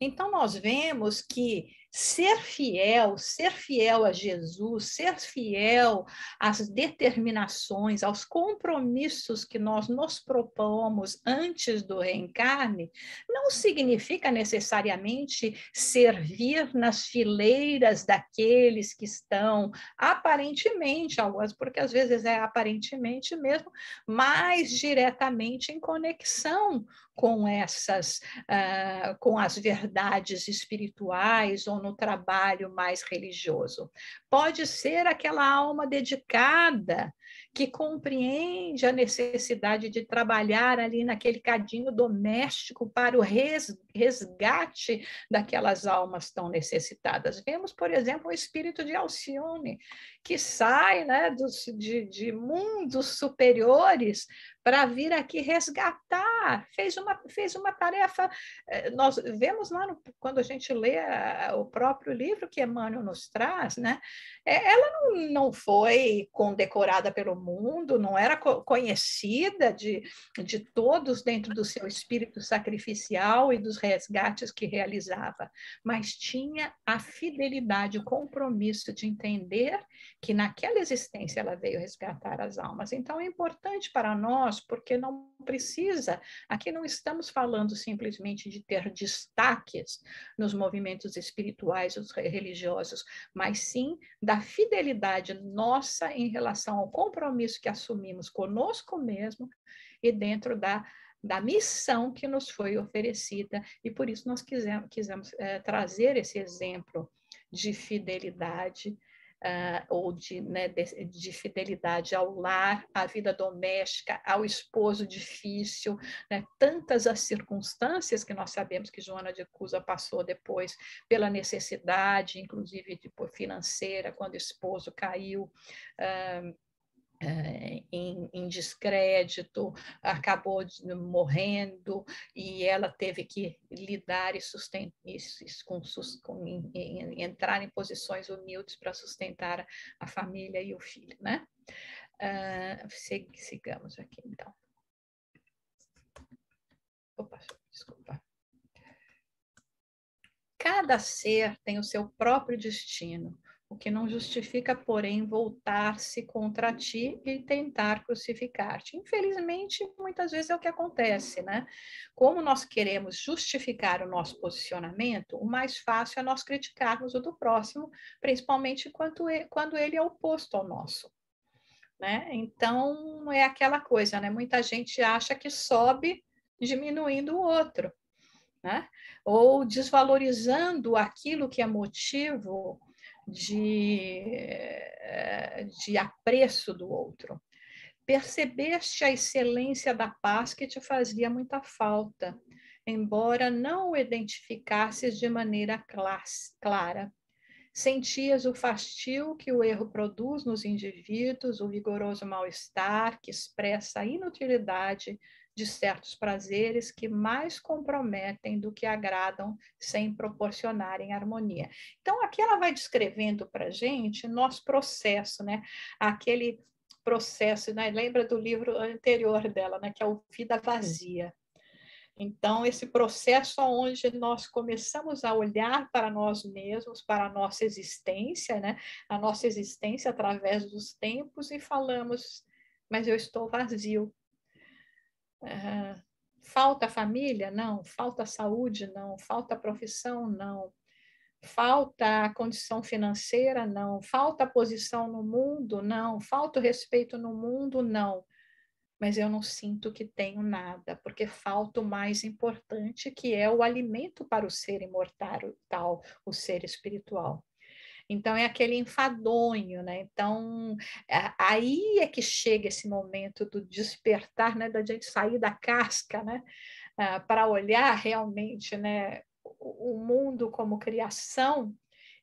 Então, nós vemos que ser fiel, ser fiel a Jesus, ser fiel às determinações, aos compromissos que nós nos propomos antes do reencarne, não significa necessariamente servir nas fileiras daqueles que estão aparentemente, algumas, porque às vezes é aparentemente mesmo, mais diretamente em conexão com essas, uh, com as verdades espirituais ou no no trabalho mais religioso. Pode ser aquela alma dedicada que compreende a necessidade de trabalhar ali naquele cadinho doméstico para o resgate daquelas almas tão necessitadas. Vemos, por exemplo, o espírito de Alcione, que sai né, dos, de, de mundos superiores para vir aqui resgatar. Fez uma, fez uma tarefa. Eh, nós vemos lá no, quando a gente lê a, eh, o próprio livro que Emmanuel nos traz, né? Eh, ela não, não foi condecorada pelo mundo, não era conhecida de, de todos dentro do seu espírito sacrificial e dos resgates que realizava, mas tinha a fidelidade, o compromisso de entender que naquela existência ela veio resgatar as almas. Então é importante para nós nós, porque não precisa. Aqui não estamos falando simplesmente de ter destaques nos movimentos espirituais ou religiosos, mas sim da fidelidade nossa em relação ao compromisso que assumimos conosco mesmo e dentro da da missão que nos foi oferecida, e por isso nós quisemos, quisemos é, trazer esse exemplo de fidelidade uh, ou de, né, de, de, fidelidade ao lar, à vida doméstica, ao esposo difícil, né? tantas as circunstâncias que nós sabemos que Joana de Cusa passou depois pela necessidade, inclusive financeira, quando o esposo caiu. Uh, eh, em, em, descrédito, acabou morrendo e ela teve que lidar e sustentar, com, com em, em, entrar em posições humildes para sustentar a família e o filho, né? Uh, sigamos aqui, então. Opa, desculpa. Cada ser tem o seu próprio destino o que não justifica, porém, voltar-se contra ti e tentar crucificar-te. Infelizmente, muitas vezes é o que acontece, né? Como nós queremos justificar o nosso posicionamento, o mais fácil é nós criticarmos o do próximo, principalmente quando ele é oposto ao nosso. Né? Então, é aquela coisa, né? Muita gente acha que sobe diminuindo o outro, né? Ou desvalorizando aquilo que é motivo de, eh, de apreço do outro. Percebeste a excelência da paz que te fazia muita falta, embora não o identificasses de maneira clara. Sentias o fastio que o erro produz nos indivíduos, o vigoroso mal-estar que expressa a inutilidade de certos prazeres que mais comprometem do que agradam sem proporcionarem harmonia. Então, aqui ela vai descrevendo para gente nosso processo, né? Aquele processo, né? lembra do livro anterior dela, né? que é o Vida Vazia. Então, esse processo onde nós começamos a olhar para nós mesmos, para a nossa existência, né? a nossa existência através dos tempos e falamos, mas eu estou vazio, falta família? Não. Falta saúde? Não. Falta profissão? Não. Falta condição financeira? Não. Falta posição no mundo? Não. Falta respeito no mundo? Não. Mas eu não sinto que tenho nada, porque falta o mais importante, que é o alimento para o ser imortal, o ser espiritual. Então é aquele enfadonho, né? Então é, aí é que chega esse momento do despertar, né? Da gente sair da casca, né? Ah, para olhar realmente, né? O mundo como criação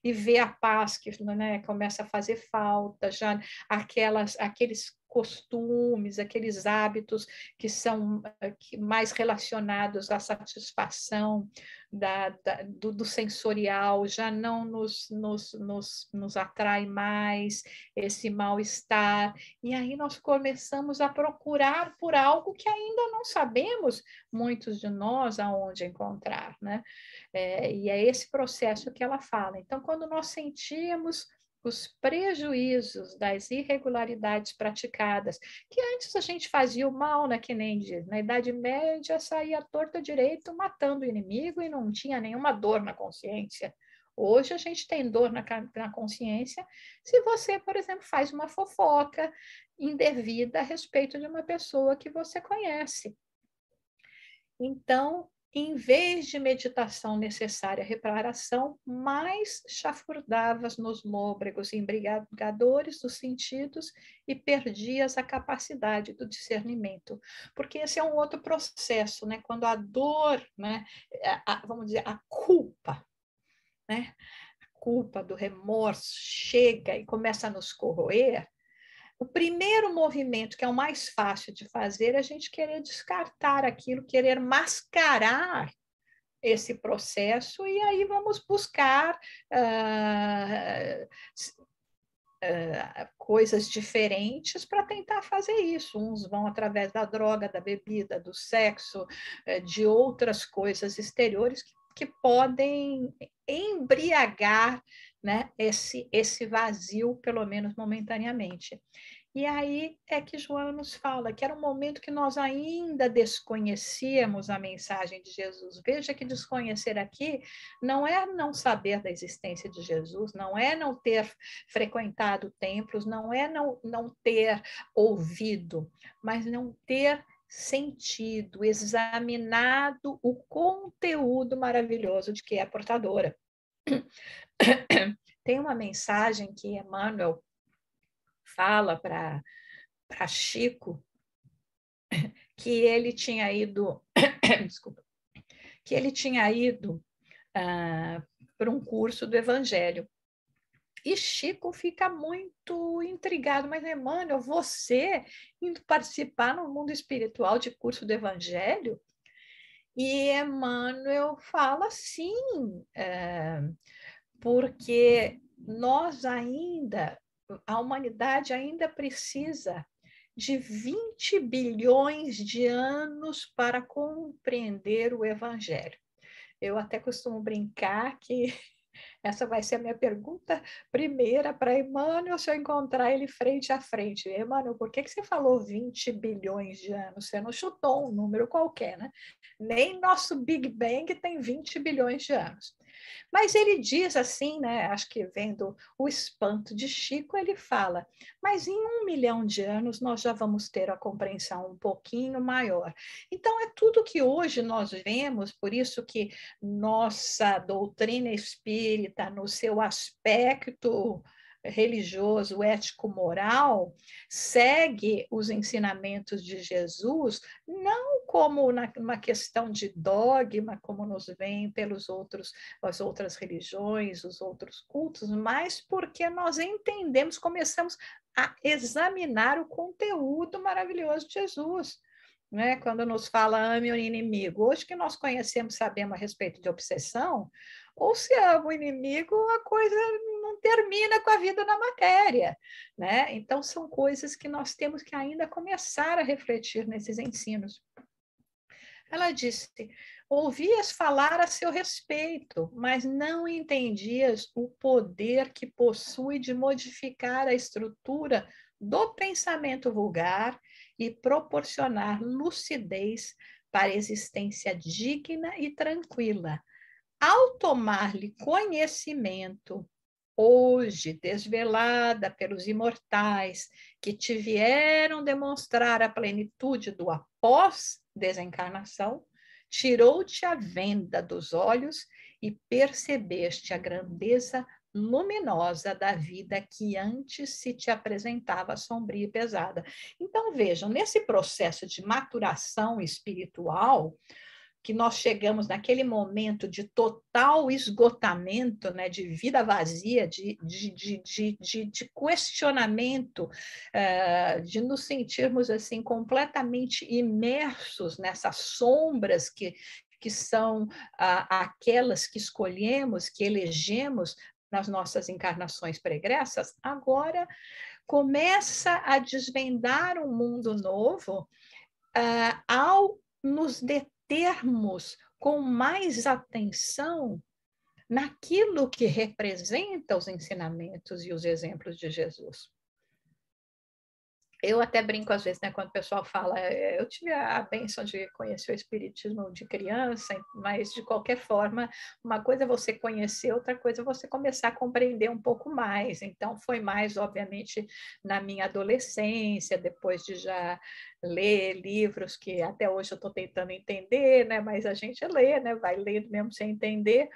e ver a paz que né, começa a fazer falta, já aquelas, aqueles costumes, aqueles hábitos que são eh, mais relacionados à satisfação da, da, do, do, sensorial, já não nos, nos, nos, nos atrai mais esse mal-estar. E aí nós começamos a procurar por algo que ainda não sabemos, muitos de nós, aonde encontrar. Né? É, e é esse processo que ela fala. Então, quando nós sentíamos os prejuízos das irregularidades praticadas, que antes a gente fazia o mal na né, Quenende. Na Idade Média saía torta direito matando o inimigo e não tinha nenhuma dor na consciência. Hoje a gente tem dor na, na consciência se você, por exemplo, faz uma fofoca indevida a respeito de uma pessoa que você conhece. Então, em vez de meditação necessária à reparação, mais chafurdavas nos lôbregos embrigadores dos sentidos e perdias a capacidade do discernimento. Porque esse é um outro processo, né? quando a dor, né? É, a, vamos dizer, a culpa, né? a culpa do remorso chega e começa a nos corroer, o primeiro movimento, que é o mais fácil de fazer, é a gente querer descartar aquilo, querer mascarar esse processo, e aí vamos buscar uh, Uh, coisas diferentes para tentar fazer isso. Uns vão através da droga, da bebida, do sexo, uh, de outras coisas exteriores que, que podem embriagar né, esse, esse vazio, pelo menos momentaneamente. E aí é que João nos fala que era um momento que nós ainda desconhecíamos a mensagem de Jesus. Veja que desconhecer aqui não é não saber da existência de Jesus, não é não ter frequentado templos, não é não, não ter ouvido, mas não ter sentido, examinado o conteúdo maravilhoso de que é portadora. Tem uma mensagem que Emmanuel fala para Chico que ele tinha ido, desculpa, que ele tinha ido ah, para um curso do Evangelho. E Chico fica muito intrigado, mas Emmanuel, você indo participar no mundo espiritual de curso do Evangelho? E Emmanuel fala sim, é, eh, porque nós ainda, a humanidade ainda precisa de 20 bilhões de anos para compreender o Evangelho. Eu até costumo brincar que essa vai ser a minha pergunta primeira para Emmanuel, se eu encontrar ele frente a frente. Emmanuel, por que, que você falou 20 bilhões de anos? Você não chutou um número qualquer, né? Nem nosso Big Bang tem 20 bilhões de anos. Mas ele diz assim, né, acho que vendo o espanto de Chico, ele fala: mas em um milhão de anos nós já vamos ter a compreensão um pouquinho maior. Então, é tudo que hoje nós vemos, por isso que nossa doutrina espírita, no seu aspecto religioso, ético-moral, segue os ensinamentos de Jesus, não como na, uma questão de dogma, como nos vem pelos outros, as outras religiões, os outros cultos, mas porque nós entendemos, começamos a examinar o conteúdo maravilhoso de Jesus. Né? Quando nos fala ame o inimigo, hoje que nós conhecemos, sabemos a respeito de obsessão, ou se ama o inimigo, a coisa não termina com a vida na matéria. Né? Então, são coisas que nós temos que ainda começar a refletir nesses ensinos. Ela disse: ouvias falar a seu respeito, mas não entendias o poder que possui de modificar a estrutura do pensamento vulgar e proporcionar lucidez para existência digna e tranquila. Ao tomar-lhe conhecimento hoje desvelada pelos imortais que te vieram demonstrar a plenitude do após desencarnação, tirou-te a venda dos olhos e percebeste a grandeza luminosa da vida que antes se te apresentava sombria e pesada. Então vejam, nesse processo de maturação espiritual, que nós chegamos naquele momento de total esgotamento, né, de vida vazia, de, de, de, de, questionamento, eh, de nos sentirmos assim completamente imersos nessas sombras que, que são ah, aquelas que escolhemos, que elegemos nas nossas encarnações pregressas, agora começa a desvendar um mundo novo ah, ao nos detalhes termos com mais atenção naquilo que representa os ensinamentos e os exemplos de Jesus eu até brinco às vezes, né, quando o pessoal fala, é, eu tive a benção de conhecer o espiritismo de criança, mas de qualquer forma, uma coisa é você conhecer, outra coisa é você começar a compreender um pouco mais. Então foi mais, obviamente, na minha adolescência, depois de já ler livros que até hoje eu estou tentando entender, né, mas a gente lê, né, vai lendo mesmo sem entender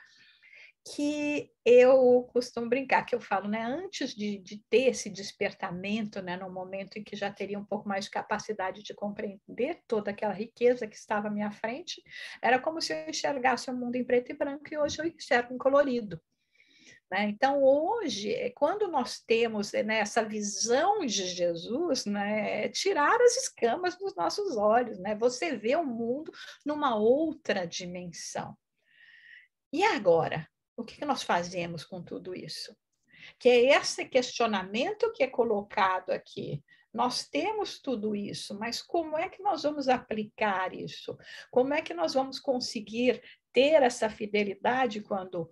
que eu costumo brincar, que eu falo, né? Antes de, de, ter esse despertamento, né? No momento em que já teria um pouco mais de capacidade de compreender toda aquela riqueza que estava à minha frente, era como se eu enxergasse o mundo em preto e branco e hoje eu enxergo em colorido. Né? Então, hoje, é, quando nós temos é, né, essa visão de Jesus, né, é tirar as escamas dos nossos olhos, né? você vê o mundo numa outra dimensão. E agora? O que, que nós fazemos com tudo isso? Que é esse questionamento que é colocado aqui. Nós temos tudo isso, mas como é que nós vamos aplicar isso? Como é que nós vamos conseguir ter essa fidelidade quando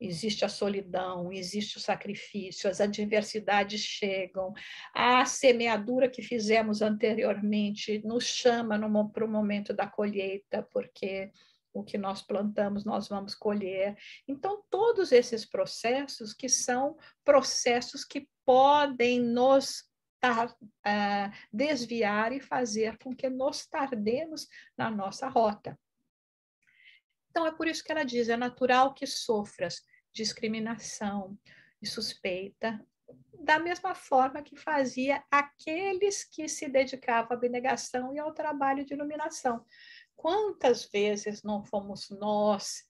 existe a solidão, existe o sacrifício, as adversidades chegam, a semeadura que fizemos anteriormente nos chama para o momento da colheita, porque o que nós plantamos, nós vamos colher. Então, todos esses processos que são processos que podem nos tar, uh, desviar e fazer com que nos tardemos na nossa rota. Então, é por isso que ela diz: é natural que sofras discriminação e suspeita, da mesma forma que fazia aqueles que se dedicavam à abnegação e ao trabalho de iluminação. Quantas vezes não fomos nós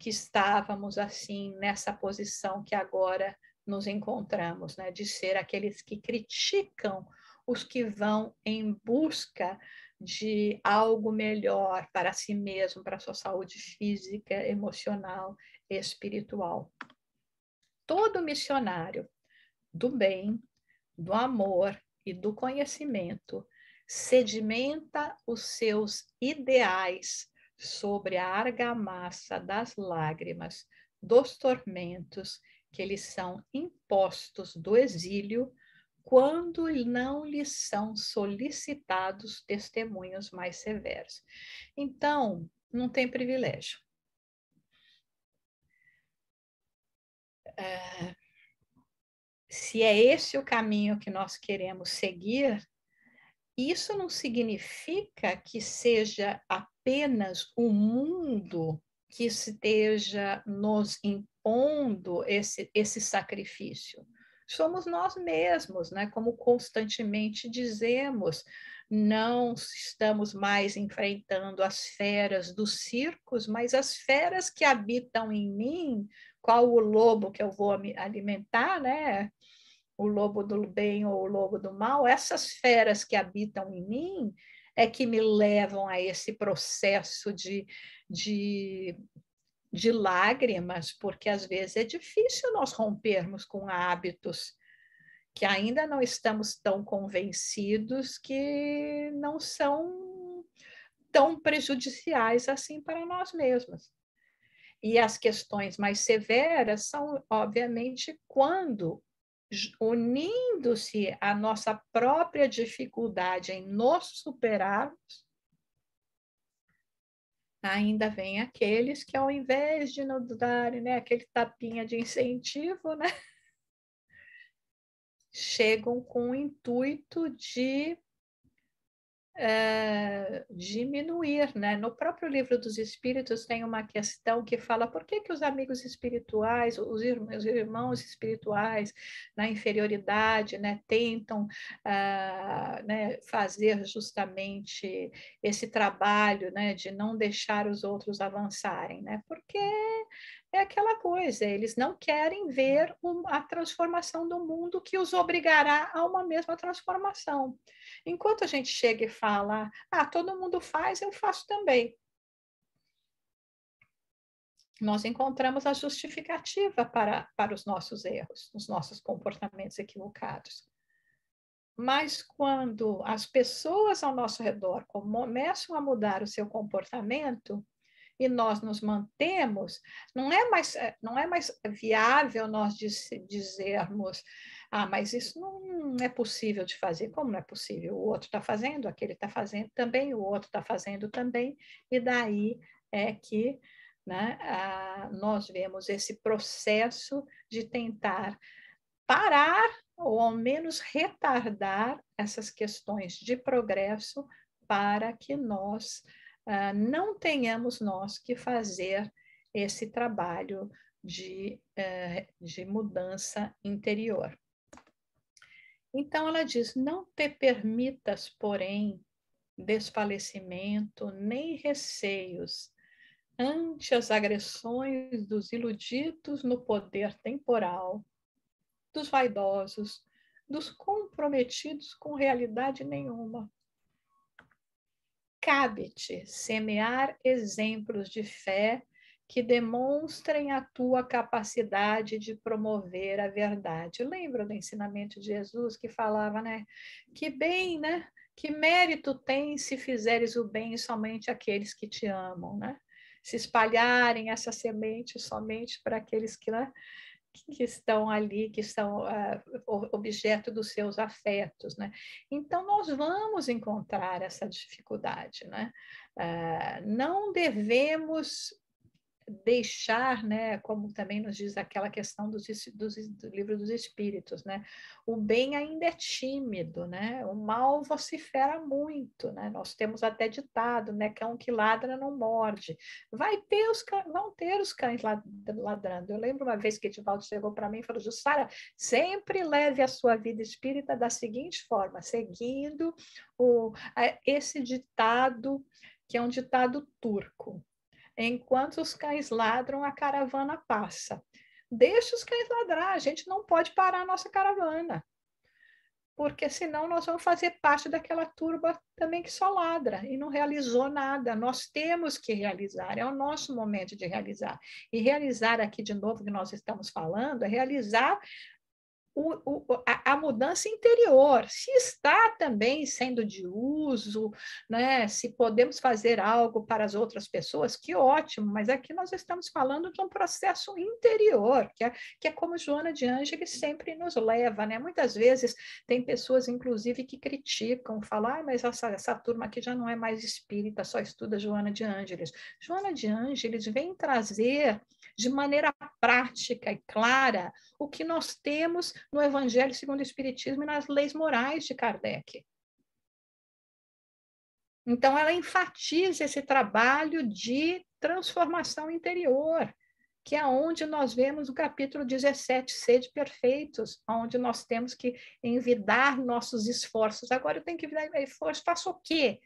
que estávamos assim nessa posição que agora nos encontramos, né? De ser aqueles que criticam os que vão em busca de algo melhor para si mesmo, para a sua saúde física, emocional e espiritual. Todo missionário do bem, do amor e do conhecimento sedimenta os seus ideais sobre a argamassa das lágrimas, dos tormentos que lhes são impostos do exílio, quando não lhes são solicitados testemunhos mais severos. Então, não tem privilégio. É, se é esse o caminho que nós queremos seguir, isso não significa que seja apenas o mundo que esteja nos impondo esse, esse sacrifício. Somos nós mesmos, né? como constantemente dizemos, não estamos mais enfrentando as feras dos circos, mas as feras que habitam em mim, qual o lobo que eu vou alimentar, né? o lobo do bem ou o lobo do mal, essas feras que habitam em mim é que me levam a esse processo de, de, de lágrimas, porque às vezes é difícil nós rompermos com hábitos que ainda não estamos tão convencidos que não são tão prejudiciais assim para nós mesmos. E as questões mais severas são, obviamente, quando unindo-se à nossa própria dificuldade em nos superarmos, ainda vem aqueles que, ao invés de nos darem né, aquele tapinha de incentivo, né, chegam com o intuito de é, diminuir, né? No próprio livro dos Espíritos tem uma questão que fala por que, que os amigos espirituais, os irmãos, os irmãos espirituais na inferioridade, né, tentam ah, né, fazer justamente esse trabalho, né, de não deixar os outros avançarem, né? Porque é aquela coisa, eles não querem ver uma, a transformação do mundo que os obrigará a uma mesma transformação. Enquanto a gente chega e fala, ah, todo mundo faz, eu faço também. Nós encontramos a justificativa para, para os nossos erros, os nossos comportamentos equivocados. Mas quando as pessoas ao nosso redor começam a mudar o seu comportamento, e nós nos mantemos, não é mais, eh, não é mais viável nós diz, dizermos, ah, mas isso não é possível de fazer, como não é possível? O outro está fazendo, aquele está fazendo também, o outro está fazendo também, e daí é que né, nós vemos esse processo de tentar parar ou ao menos retardar essas questões de progresso para que nós uh, não tenhamos nós que fazer esse trabalho de, uh, de mudança interior. Então ela diz: não te permitas, porém, desfalecimento nem receios ante as agressões dos iludidos no poder temporal, dos vaidosos, dos comprometidos com realidade nenhuma cabe-te semear exemplos de fé que demonstrem a tua capacidade de promover a verdade. Lembra do ensinamento de Jesus que falava, né? Que bem, né? Que mérito tem se fizeres o bem somente àqueles que te amam, né? Se espalharem essa semente somente para aqueles que, né? que estão ali, que são uh, objeto dos seus afetos, né? Então nós vamos encontrar essa dificuldade, né? Uh, não devemos deixar, né, como também nos diz aquela questão dos, dos, do livro dos Espíritos, né, o bem ainda é tímido, né, o mal vocifera muito, né, nós temos até ditado, né, cão é que ladra não morde, vai ter os cães, vão ter os cães ladrando, eu lembro uma vez que Edivaldo chegou para mim e falou, Jussara, sempre leve a sua vida espírita da seguinte forma, seguindo o, esse ditado, que é um ditado turco, Enquanto os cães ladram, a caravana passa. Deixa os cães ladrar, a gente não pode parar a nossa caravana. Porque senão nós vamos fazer parte daquela turba também que só ladra e não realizou nada. Nós temos que realizar, é o nosso momento de realizar. E realizar aqui de novo que nós estamos falando, é realizar o, o, a, a, mudança interior, se está também sendo de uso, né? se podemos fazer algo para as outras pessoas, que ótimo, mas aqui nós estamos falando de um processo interior, que é, que é como Joana de Ângeles sempre nos leva. Né? Muitas vezes tem pessoas, inclusive, que criticam, falam, ah, mas essa, essa turma aqui já não é mais espírita, só estuda Joana de Ângeles. Joana de Ângeles vem trazer de maneira prática e clara o que nós temos no Evangelho segundo o Espiritismo e nas leis morais de Kardec. Então, ela enfatiza esse trabalho de transformação interior, que é onde nós vemos o capítulo 17, Sede Perfeitos, onde nós temos que envidar nossos esforços. Agora eu tenho que envidar esforço, faço o quê?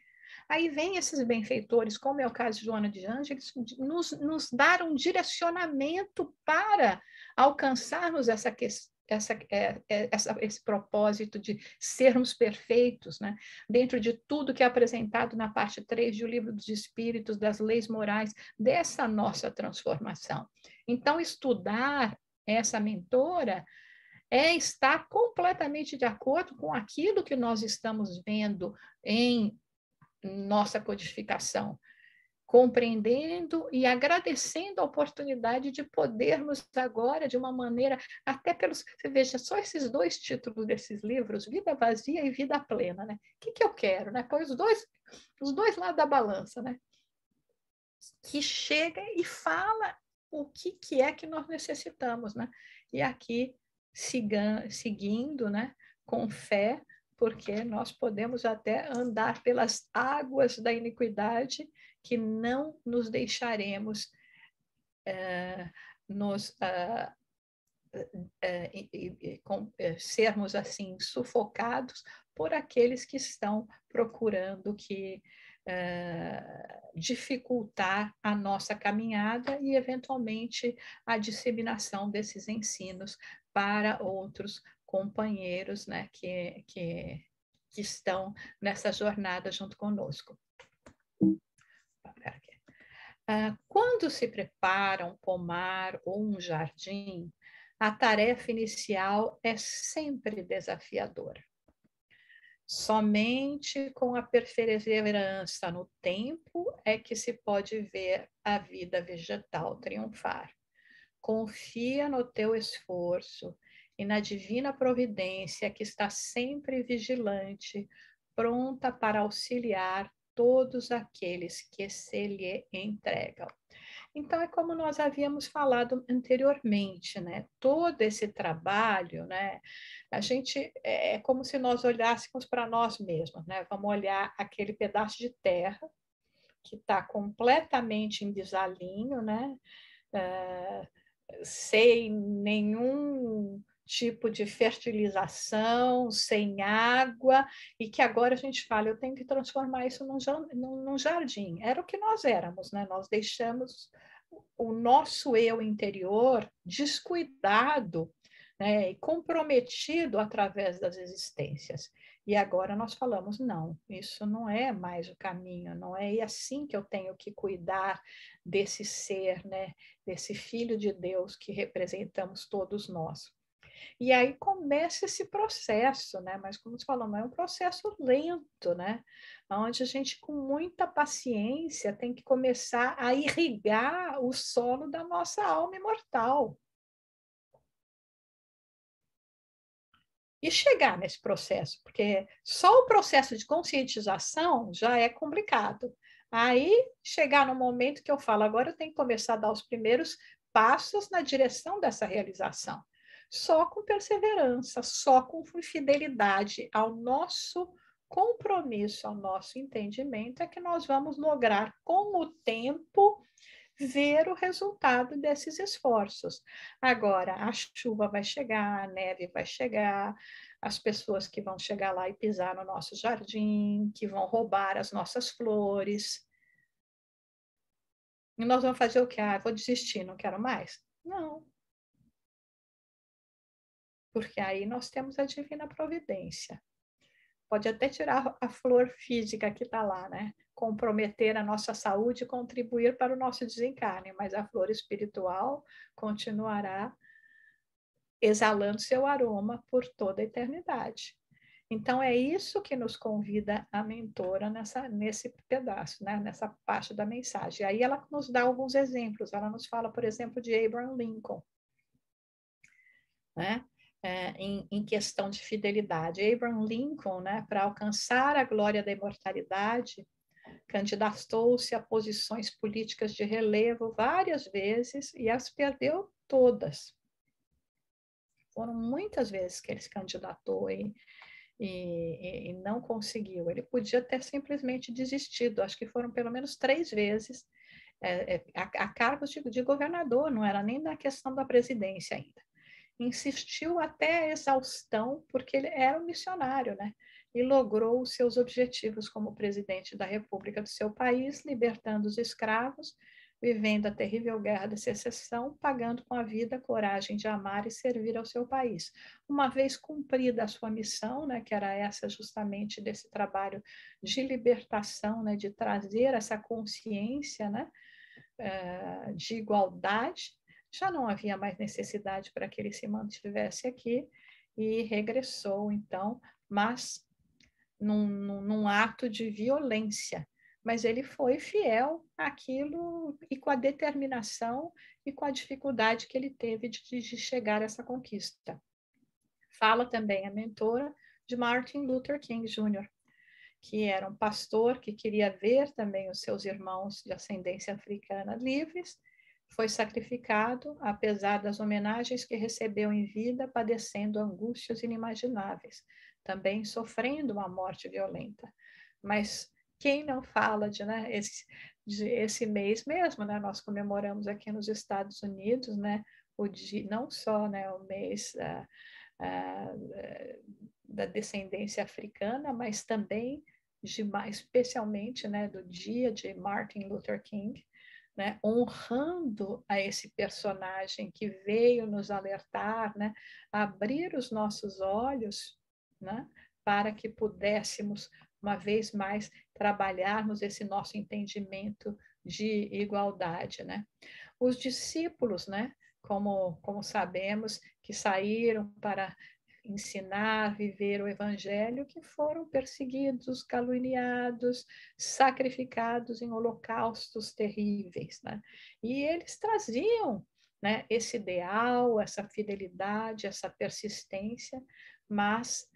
Aí vem esses benfeitores, como é o caso de Joana de Ângeles, nos, nos dar um direcionamento para alcançarmos essa questão essa, é, é, essa, esse propósito de sermos perfeitos, né? dentro de tudo que é apresentado na parte 3 do Livro dos Espíritos, das leis morais, dessa nossa transformação. Então, estudar essa mentora é estar completamente de acordo com aquilo que nós estamos vendo em nossa codificação, compreendendo e agradecendo a oportunidade de podermos agora, de uma maneira, até pelos. Você veja só esses dois títulos desses livros, Vida Vazia e Vida Plena, né? O que, que eu quero, né? Põe os dois, os dois lados da balança, né? Que chega e fala o que, que é que nós necessitamos, né? E aqui, siga, seguindo, né? Com fé, porque nós podemos até andar pelas águas da iniquidade que não nos deixaremos uh, nos uh, uh, sermos assim sufocados por aqueles que estão procurando que dificultar a nossa caminhada e eventualmente a disseminação desses ensinos para outros companheiros, né, que, que que estão nessa jornada junto conosco. Ah, quando se prepara um pomar ou um jardim, a tarefa inicial é sempre desafiadora. Somente com a perseverança no tempo é que se pode ver a vida vegetal triunfar. Confia no teu esforço e na divina providência que está sempre vigilante, pronta para auxiliar todos aqueles que se lhe entregam. Então, é como nós havíamos falado anteriormente, né? Todo esse trabalho, né? A gente é, é como se nós olhássemos para nós mesmos, né? Vamos olhar aquele pedaço de terra que está completamente em desalinho, né? Uh, sem nenhum tipo de fertilização, sem água, e que agora a gente fala, eu tenho que transformar isso num, jardim. Era o que nós éramos, né? Nós deixamos o nosso eu interior descuidado né? e comprometido através das existências. E agora nós falamos, não, isso não é mais o caminho, não é e assim que eu tenho que cuidar desse ser, né? desse filho de Deus que representamos todos nós. E aí começa esse processo, né? Mas como você falou, é um processo lento, né? Onde a gente, com muita paciência, tem que começar a irrigar o solo da nossa alma imortal. E chegar nesse processo, porque só o processo de conscientização já é complicado. Aí chegar no momento que eu falo, agora eu tenho que começar a dar os primeiros passos na direção dessa realização só com perseverança, só com fidelidade ao nosso compromisso, ao nosso entendimento, é que nós vamos lograr com o tempo ver o resultado desses esforços. Agora, a chuva vai chegar, a neve vai chegar, as pessoas que vão chegar lá e pisar no nosso jardim, que vão roubar as nossas flores. E nós vamos fazer o quê? Ah, vou desistir, não quero mais. Não, porque aí nós temos a divina providência. Pode até tirar a flor física que está lá, né? Comprometer a nossa saúde e contribuir para o nosso desencarne, mas a flor espiritual continuará exalando seu aroma por toda a eternidade. Então, é isso que nos convida a mentora nessa, nesse pedaço, né? nessa parte da mensagem. Aí ela nos dá alguns exemplos. Ela nos fala, por exemplo, de Abraham Lincoln. Né? é, em, em, questão de fidelidade. Abraham Lincoln, né, para alcançar a glória da imortalidade, candidatou-se a posições políticas de relevo várias vezes e as perdeu todas. Foram muitas vezes que ele se candidatou e, e, e não conseguiu. Ele podia ter simplesmente desistido, acho que foram pelo menos três vezes. É, é, a, a cargos de, de governador, não era nem na questão da presidência ainda insistiu até a exaustão, porque ele era um missionário, né? E logrou os seus objetivos como presidente da República do seu país, libertando os escravos, vivendo a terrível guerra da secessão, pagando com a vida a coragem de amar e servir ao seu país. Uma vez cumprida a sua missão, né, que era essa justamente desse trabalho de libertação, né, de trazer essa consciência, né, eh, de igualdade, já não havia mais necessidade para que ele se mantivesse aqui e regressou, então, mas num, num, num ato de violência. Mas ele foi fiel àquilo e com a determinação e com a dificuldade que ele teve de, de chegar a essa conquista. Fala também a mentora de Martin Luther King Jr., que era um pastor que queria ver também os seus irmãos de ascendência africana livres foi sacrificado, apesar das homenagens que recebeu em vida, padecendo angústias inimagináveis, também sofrendo uma morte violenta. Mas quem não fala de, né, esse, de esse mês mesmo, né, nós comemoramos aqui nos Estados Unidos, né, o de, não só né, o mês ah, ah da descendência africana, mas também de, especialmente né, do dia de Martin Luther King, né, honrando a esse personagem que veio nos alertar, né, abrir os nossos olhos né, para que pudéssemos, uma vez mais, trabalharmos esse nosso entendimento de igualdade. Né. Os discípulos, né, como, como sabemos, que saíram para ensinar, viver o Evangelho, que foram perseguidos, caluniados, sacrificados em holocaustos terríveis. Né? E eles traziam né, esse ideal, essa fidelidade, essa persistência, mas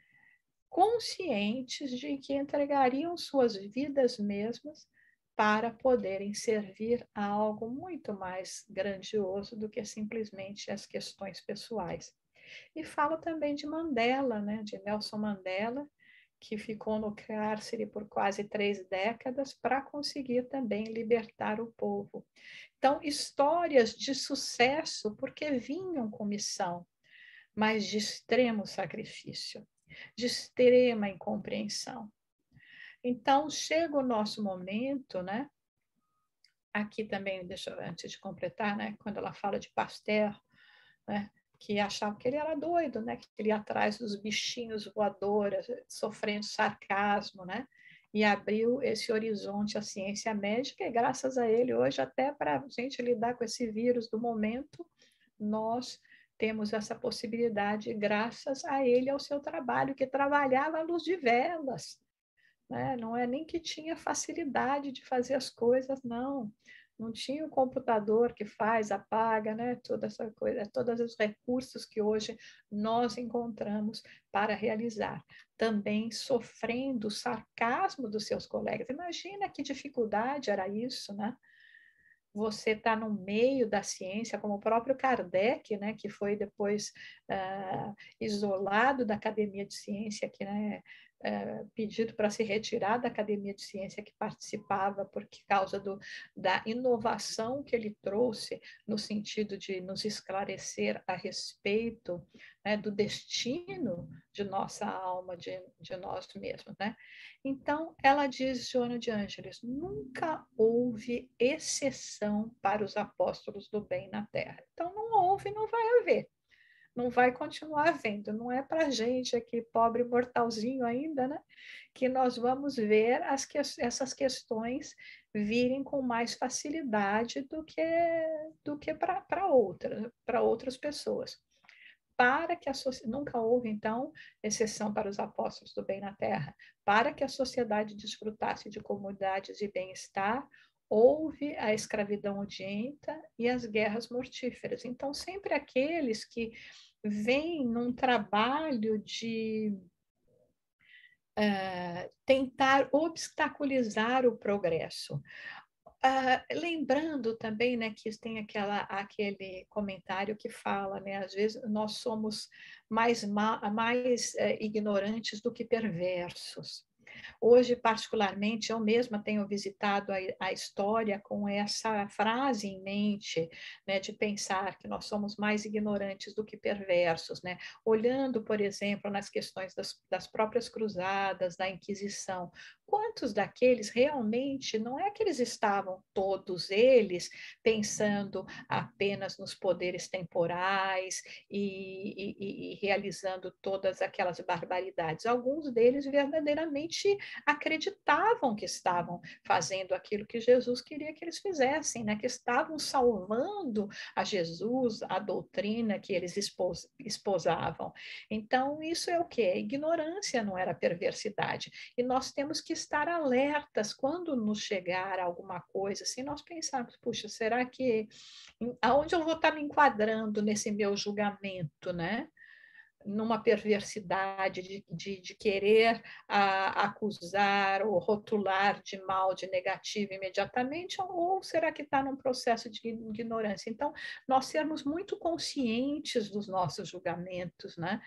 conscientes de que entregariam suas vidas mesmas para poderem servir a algo muito mais grandioso do que simplesmente as questões pessoais. E falo também de Mandela, né, de Nelson Mandela, que ficou no cárcere por quase três décadas para conseguir também libertar o povo. Então, histórias de sucesso, porque vinham com missão, mas de extremo sacrifício, de extrema incompreensão. Então, chega o nosso momento, né? Aqui também, deixa eu, antes de completar, né? quando ela fala de Pasteur, né? que achavam que ele era doido, né? que ele ia atrás dos bichinhos voadores, sofrendo sarcasmo, né? e abriu esse horizonte à ciência médica, e graças a ele, hoje, até para a gente lidar com esse vírus do momento, nós temos essa possibilidade graças a ele, ao seu trabalho, que trabalhava à luz de velas. Né? Não é nem que tinha facilidade de fazer as coisas, não não tinha o um computador que faz, apaga, né? Toda essa coisa, todos os recursos que hoje nós encontramos para realizar. Também sofrendo o sarcasmo dos seus colegas. Imagina que dificuldade era isso, né? Você está no meio da ciência, como o próprio Kardec, né, que foi depois uh, isolado da academia de ciência, que né, é, pedido para se retirar da Academia de Ciência que participava por causa do, da inovação que ele trouxe no sentido de nos esclarecer a respeito né, do destino de nossa alma, de, de nós mesmos. Né? Então, ela diz, Joana de Ângeles, nunca houve exceção para os apóstolos do bem na Terra. Então, não houve, não vai haver não vai continuar vendo. Não é para a gente aqui, pobre mortalzinho ainda, né? Que nós vamos ver as que, essas questões virem com mais facilidade do que, do que para outra, outras pessoas. Para que a nunca houve, então, exceção para os apóstolos do bem na terra, para que a sociedade desfrutasse de comunidades e bem-estar, houve a escravidão odienta e as guerras mortíferas. Então, sempre aqueles que vêm num trabalho de uh, tentar obstaculizar o progresso. Uh, lembrando também né, que tem aquela, aquele comentário que fala, né, às vezes nós somos mais, mais uh, ignorantes do que perversos. Hoje, particularmente, eu mesma tenho visitado a, a história com essa frase em mente, né, de pensar que nós somos mais ignorantes do que perversos, né? Olhando, por exemplo, nas questões das, das próprias cruzadas, da Inquisição, quantos daqueles realmente não é que eles estavam todos eles pensando apenas nos poderes temporais e, e, e, realizando todas aquelas barbaridades. Alguns deles verdadeiramente acreditavam que estavam fazendo aquilo que Jesus queria que eles fizessem, né? que estavam salvando a Jesus, a doutrina que eles esposavam. Então, isso é o que? Ignorância, não era perversidade. E nós temos que estar alertas quando nos chegar alguma coisa, assim, nós pensarmos, puxa, será que aonde eu vou estar me enquadrando nesse meu julgamento, né? numa perversidade de, de, de querer a, acusar ou rotular de mal, de negativo imediatamente, ou será que está num processo de ignorância? Então, nós sermos muito conscientes dos nossos julgamentos, né?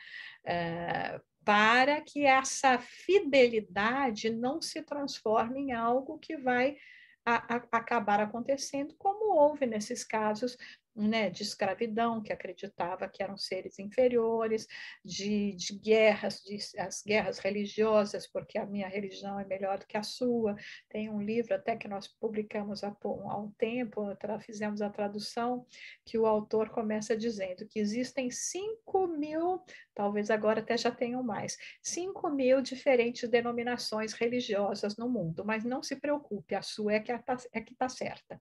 É, para que essa fidelidade não se transforme em algo que vai a, a, acabar acontecendo, como houve nesses casos né, de escravidão, que acreditava que eram seres inferiores, de, de guerras, de, as guerras religiosas, porque a minha religião é melhor do que a sua. Tem um livro até que nós publicamos há, há um tempo, fizemos a tradução, que o autor começa dizendo que existem 5 mil, talvez agora até já tenham mais, 5 mil diferentes denominações religiosas no mundo, mas não se preocupe, a sua é que está é que tá certa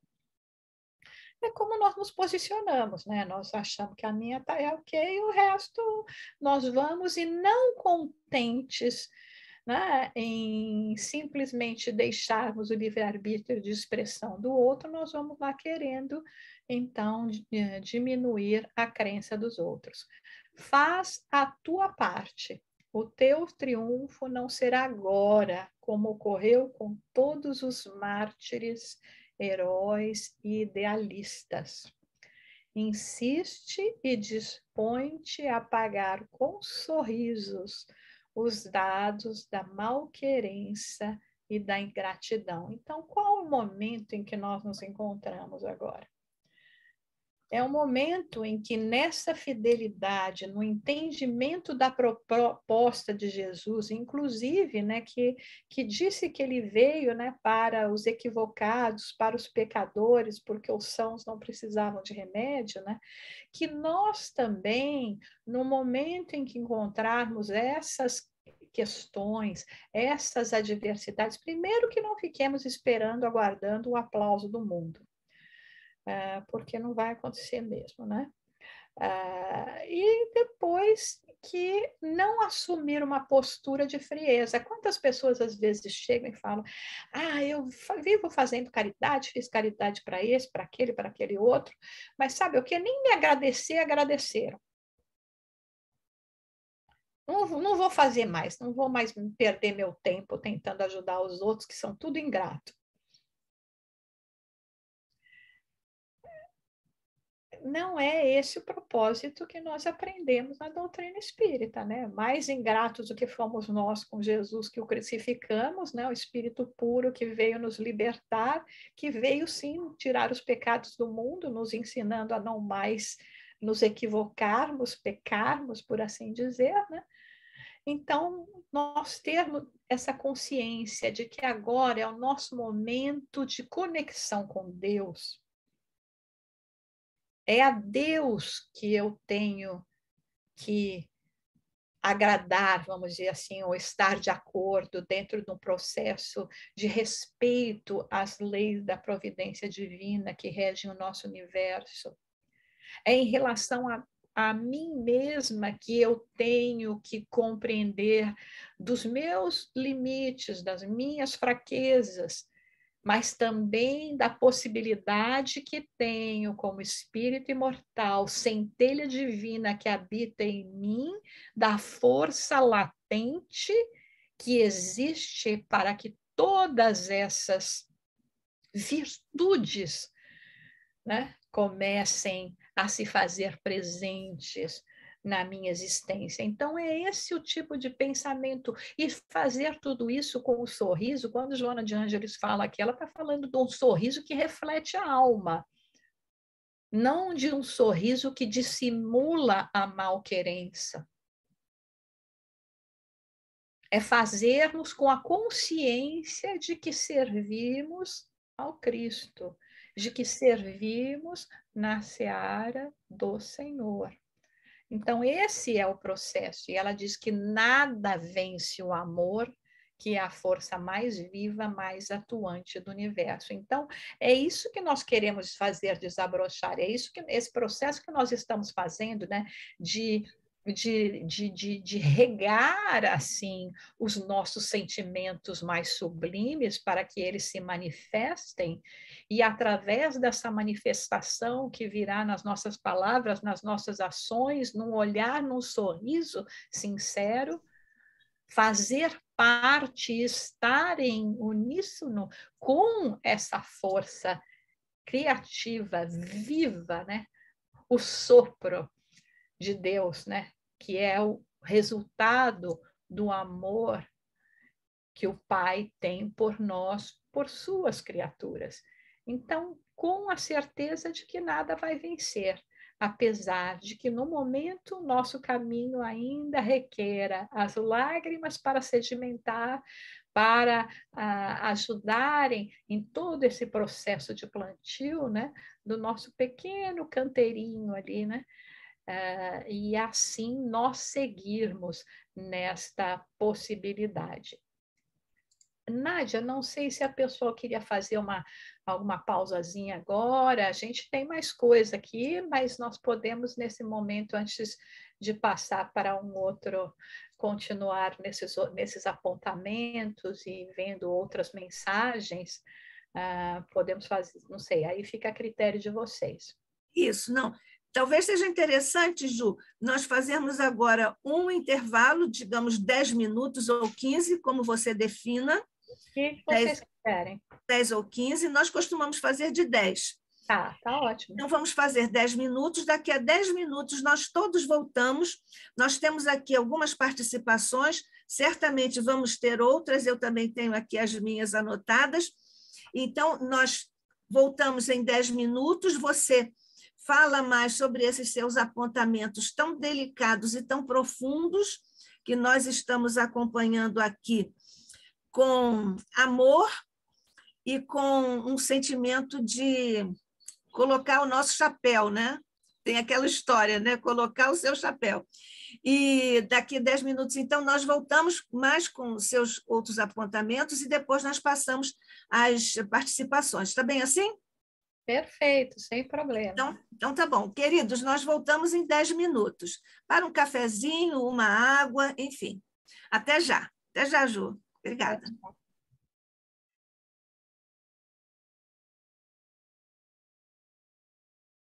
é como nós nos posicionamos, né? Nós achamos que a minha tá, é ok, o resto nós vamos e não contentes né, em simplesmente deixarmos o livre-arbítrio de expressão do outro, nós vamos lá querendo, então, diminuir a crença dos outros. Faz a tua parte. O teu triunfo não será agora, como ocorreu com todos os mártires heróis e idealistas. Insiste e dispõe-te a pagar com sorrisos os dados da malquerença e da ingratidão. Então, qual o momento em que nós nos encontramos agora? é o momento em que, nessa fidelidade, no entendimento da proposta de Jesus, inclusive, né, que, que disse que ele veio né, para os equivocados, para os pecadores, porque os sãos não precisavam de remédio, né, que nós também, no momento em que encontrarmos essas questões, essas adversidades, primeiro que não fiquemos esperando, aguardando o aplauso do mundo uh, porque não vai acontecer mesmo, né? Uh, e depois que não assumir uma postura de frieza. Quantas pessoas às vezes chegam e falam: Ah, eu vivo fazendo caridade, fiz caridade para esse, para aquele, para aquele outro, mas sabe o que? Nem me agradecer, agradeceram. Não, não vou fazer mais, não vou mais perder meu tempo tentando ajudar os outros que são tudo ingrato. não é esse o propósito que nós aprendemos na doutrina espírita, né? Mais ingratos do que fomos nós com Jesus que o crucificamos, né? O espírito puro que veio nos libertar, que veio sim tirar os pecados do mundo, nos ensinando a não mais nos equivocarmos, pecarmos, por assim dizer, né? Então, nós termos essa consciência de que agora é o nosso momento de conexão com Deus, é a Deus que eu tenho que agradar, vamos dizer assim, ou estar de acordo dentro de um processo de respeito às leis da providência divina que regem o nosso universo. É em relação a, a mim mesma que eu tenho que compreender dos meus limites, das minhas fraquezas, mas também da possibilidade que tenho como espírito imortal, centelha divina que habita em mim, da força latente que existe para que todas essas virtudes né, comecem a se fazer presentes na minha existência. Então, é esse o tipo de pensamento. E fazer tudo isso com o um sorriso, quando Joana de Ângeles fala aqui, ela está falando de um sorriso que reflete a alma, não de um sorriso que dissimula a malquerença. É fazermos com a consciência de que servimos ao Cristo, de que servimos na seara do Senhor. Então, esse é o processo. E ela diz que nada vence o amor, que é a força mais viva, mais atuante do universo. Então, é isso que nós queremos fazer desabrochar, é isso que esse processo que nós estamos fazendo, né, de de, de, de, de, regar assim os nossos sentimentos mais sublimes para que eles se manifestem e através dessa manifestação que virá nas nossas palavras, nas nossas ações, num olhar, num sorriso sincero, fazer parte, estar em uníssono com essa força criativa, viva, né? O sopro de Deus, né? Que é o resultado do amor que o Pai tem por nós, por suas criaturas. Então, com a certeza de que nada vai vencer, apesar de que no momento o nosso caminho ainda requeira as lágrimas para sedimentar, para ah, ajudarem em todo esse processo de plantio, né, do nosso pequeno canteirinho ali, né, Uh, e assim nós seguirmos nesta possibilidade. Nádia, não sei se a pessoa queria fazer uma, alguma pausazinha agora, a gente tem mais coisa aqui, mas nós podemos, nesse momento, antes de passar para um outro, continuar nesses, nesses apontamentos e vendo outras mensagens, uh, podemos fazer, não sei, aí fica a critério de vocês. Isso, não. Talvez seja interessante, Ju, nós fazermos agora um intervalo, digamos 10 minutos ou 15, como você defina. O que vocês 10, quiserem. 10 ou 15, nós costumamos fazer de 10. Tá, tá ótimo. Então vamos fazer 10 minutos, daqui a 10 minutos nós todos voltamos. Nós temos aqui algumas participações, certamente vamos ter outras, eu também tenho aqui as minhas anotadas. Então nós voltamos em 10 minutos, você Fala mais sobre esses seus apontamentos tão delicados e tão profundos que nós estamos acompanhando aqui com amor e com um sentimento de colocar o nosso chapéu, né? Tem aquela história, né? Colocar o seu chapéu. E daqui 10 minutos, então, nós voltamos mais com seus outros apontamentos e depois nós passamos às participações. Está bem assim? Perfeito, sem problema. Então, então tá bom. Queridos, nós voltamos em 10 minutos para um cafezinho, uma água, enfim. Até já. Até já, Ju. Obrigada.